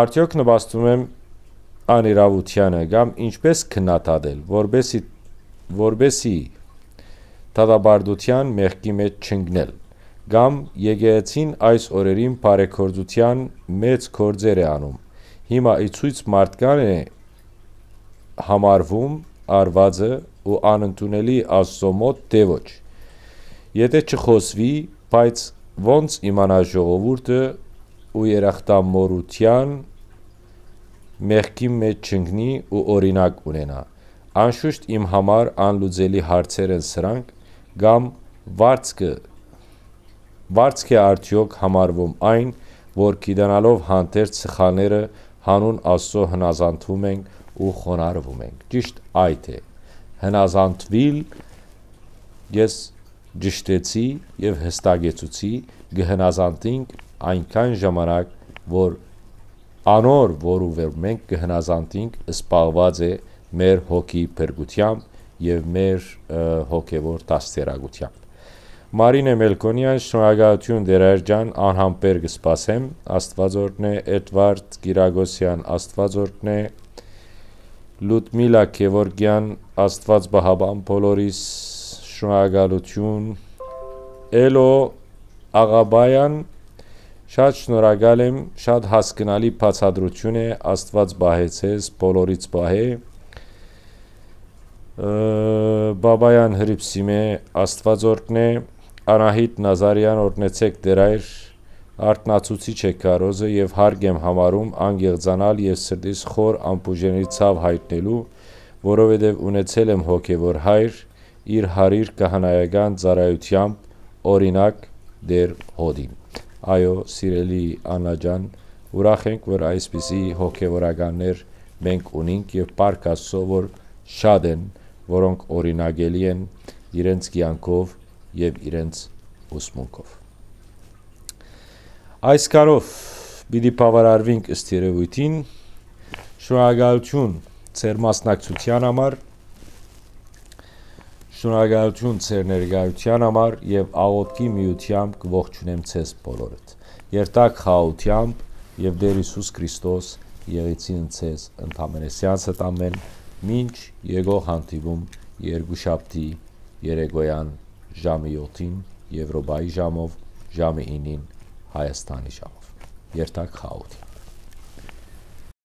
Արդյոք նպաստում եմ անիրավությանը կամ ինչպես քննադատել, որբեսի որբեսի դատաբարդության մեղքի մեջ չընկնել կամ եկեղեցին այս օրերին բարեգործության մեծ գործեր է անում հիմա ի ցույց մարդկան է համարվում արվածը ու անընդունելի աստծո մոտ դեոչ եթե չխոսվի բայց ոնց իմանա ժողովուրդը ու երախտամորության մեղքի մեջ չընկնի ու օրինակ ունենա Անշուշտ իմ համար անլուծելի հարցեր են սրանք կամ վարձկը վարձք է արդյոք համարվում այն, որ գիտանալով հանդերձ սխաները հանուն Աստծո հնազանդվում ենք ու խոնարհվում ենք։ Ճիշտ այդ է։ Հնազանդվիլ ես ճշտեցի եւ հստակեցուցի գհնազանդինք այնքան ժամանակ, որ անոր, որով մենք գհնազանդինք, սպաղված է մեր հոգի փրկությամբ եւ մեր հոգեվոր դաստիարակությամբ։ Մարինե Մելքոնյան, շնորհակալություն Դերար ջան, անհամբեր կսպասեմ։ Աստվածօրդն է Էդվարդ Գիրագոսյան, Աստվածօրդն է Լուդմիլա Գևորգյան, Աստված բահաբան բոլորիս շնորհակալություն։ Էլո Աղաբայան, Շատ շնորհակալ եմ, շատ հասկանալի բացադրություն է, Աստված բահեցես, բոլորից բահե։ բահե Բաբայան Հրիփսիմե, Աստվածօրկնե, Անահիտ Նազարյան օրնեցեք դերայր արտնացուցիչ է կարոզը եւ հարգ եմ համարում անգեղձանալ եւ սրտիս խոր ամբուժենի ցավ հայտնելու, որովհետեւ ունեցել եմ հոգեոր հայր իր հարիր կահանայական ծառայությամբ օրինակ դեր հոդին։ Այո, սիրելի Աննա ջան, ուրախ ենք, որ այսպիսի հոգեվորականներ մենք ունենք եւ Պարք Աստծո որ շատ են որոնք օրինագելի են իրենց կյանքով եւ իրենց ուսմունքով։ Այս կարով պիտի բավարարվենք ըստ երևույթին շնորհակալություն ծեր մասնակցության համար Շնորհակալություն ցեր ներկայության համար եւ աղոթքի միությամբ կողջունեմ ցեզ բոլորդ։ Երտակ խաղությամբ եւ Դեր Հիսուս Քրիստոս եղեցին ցեզ ընդհանրեսյանս հետ ամեն մինչ եղող հանդիպում երկուշաբթի երեկոյան ժամի 7-ին Եվրոպայի ժամով, ժամի 9-ին Հայաստանի ժամով։ Երթակ խաութին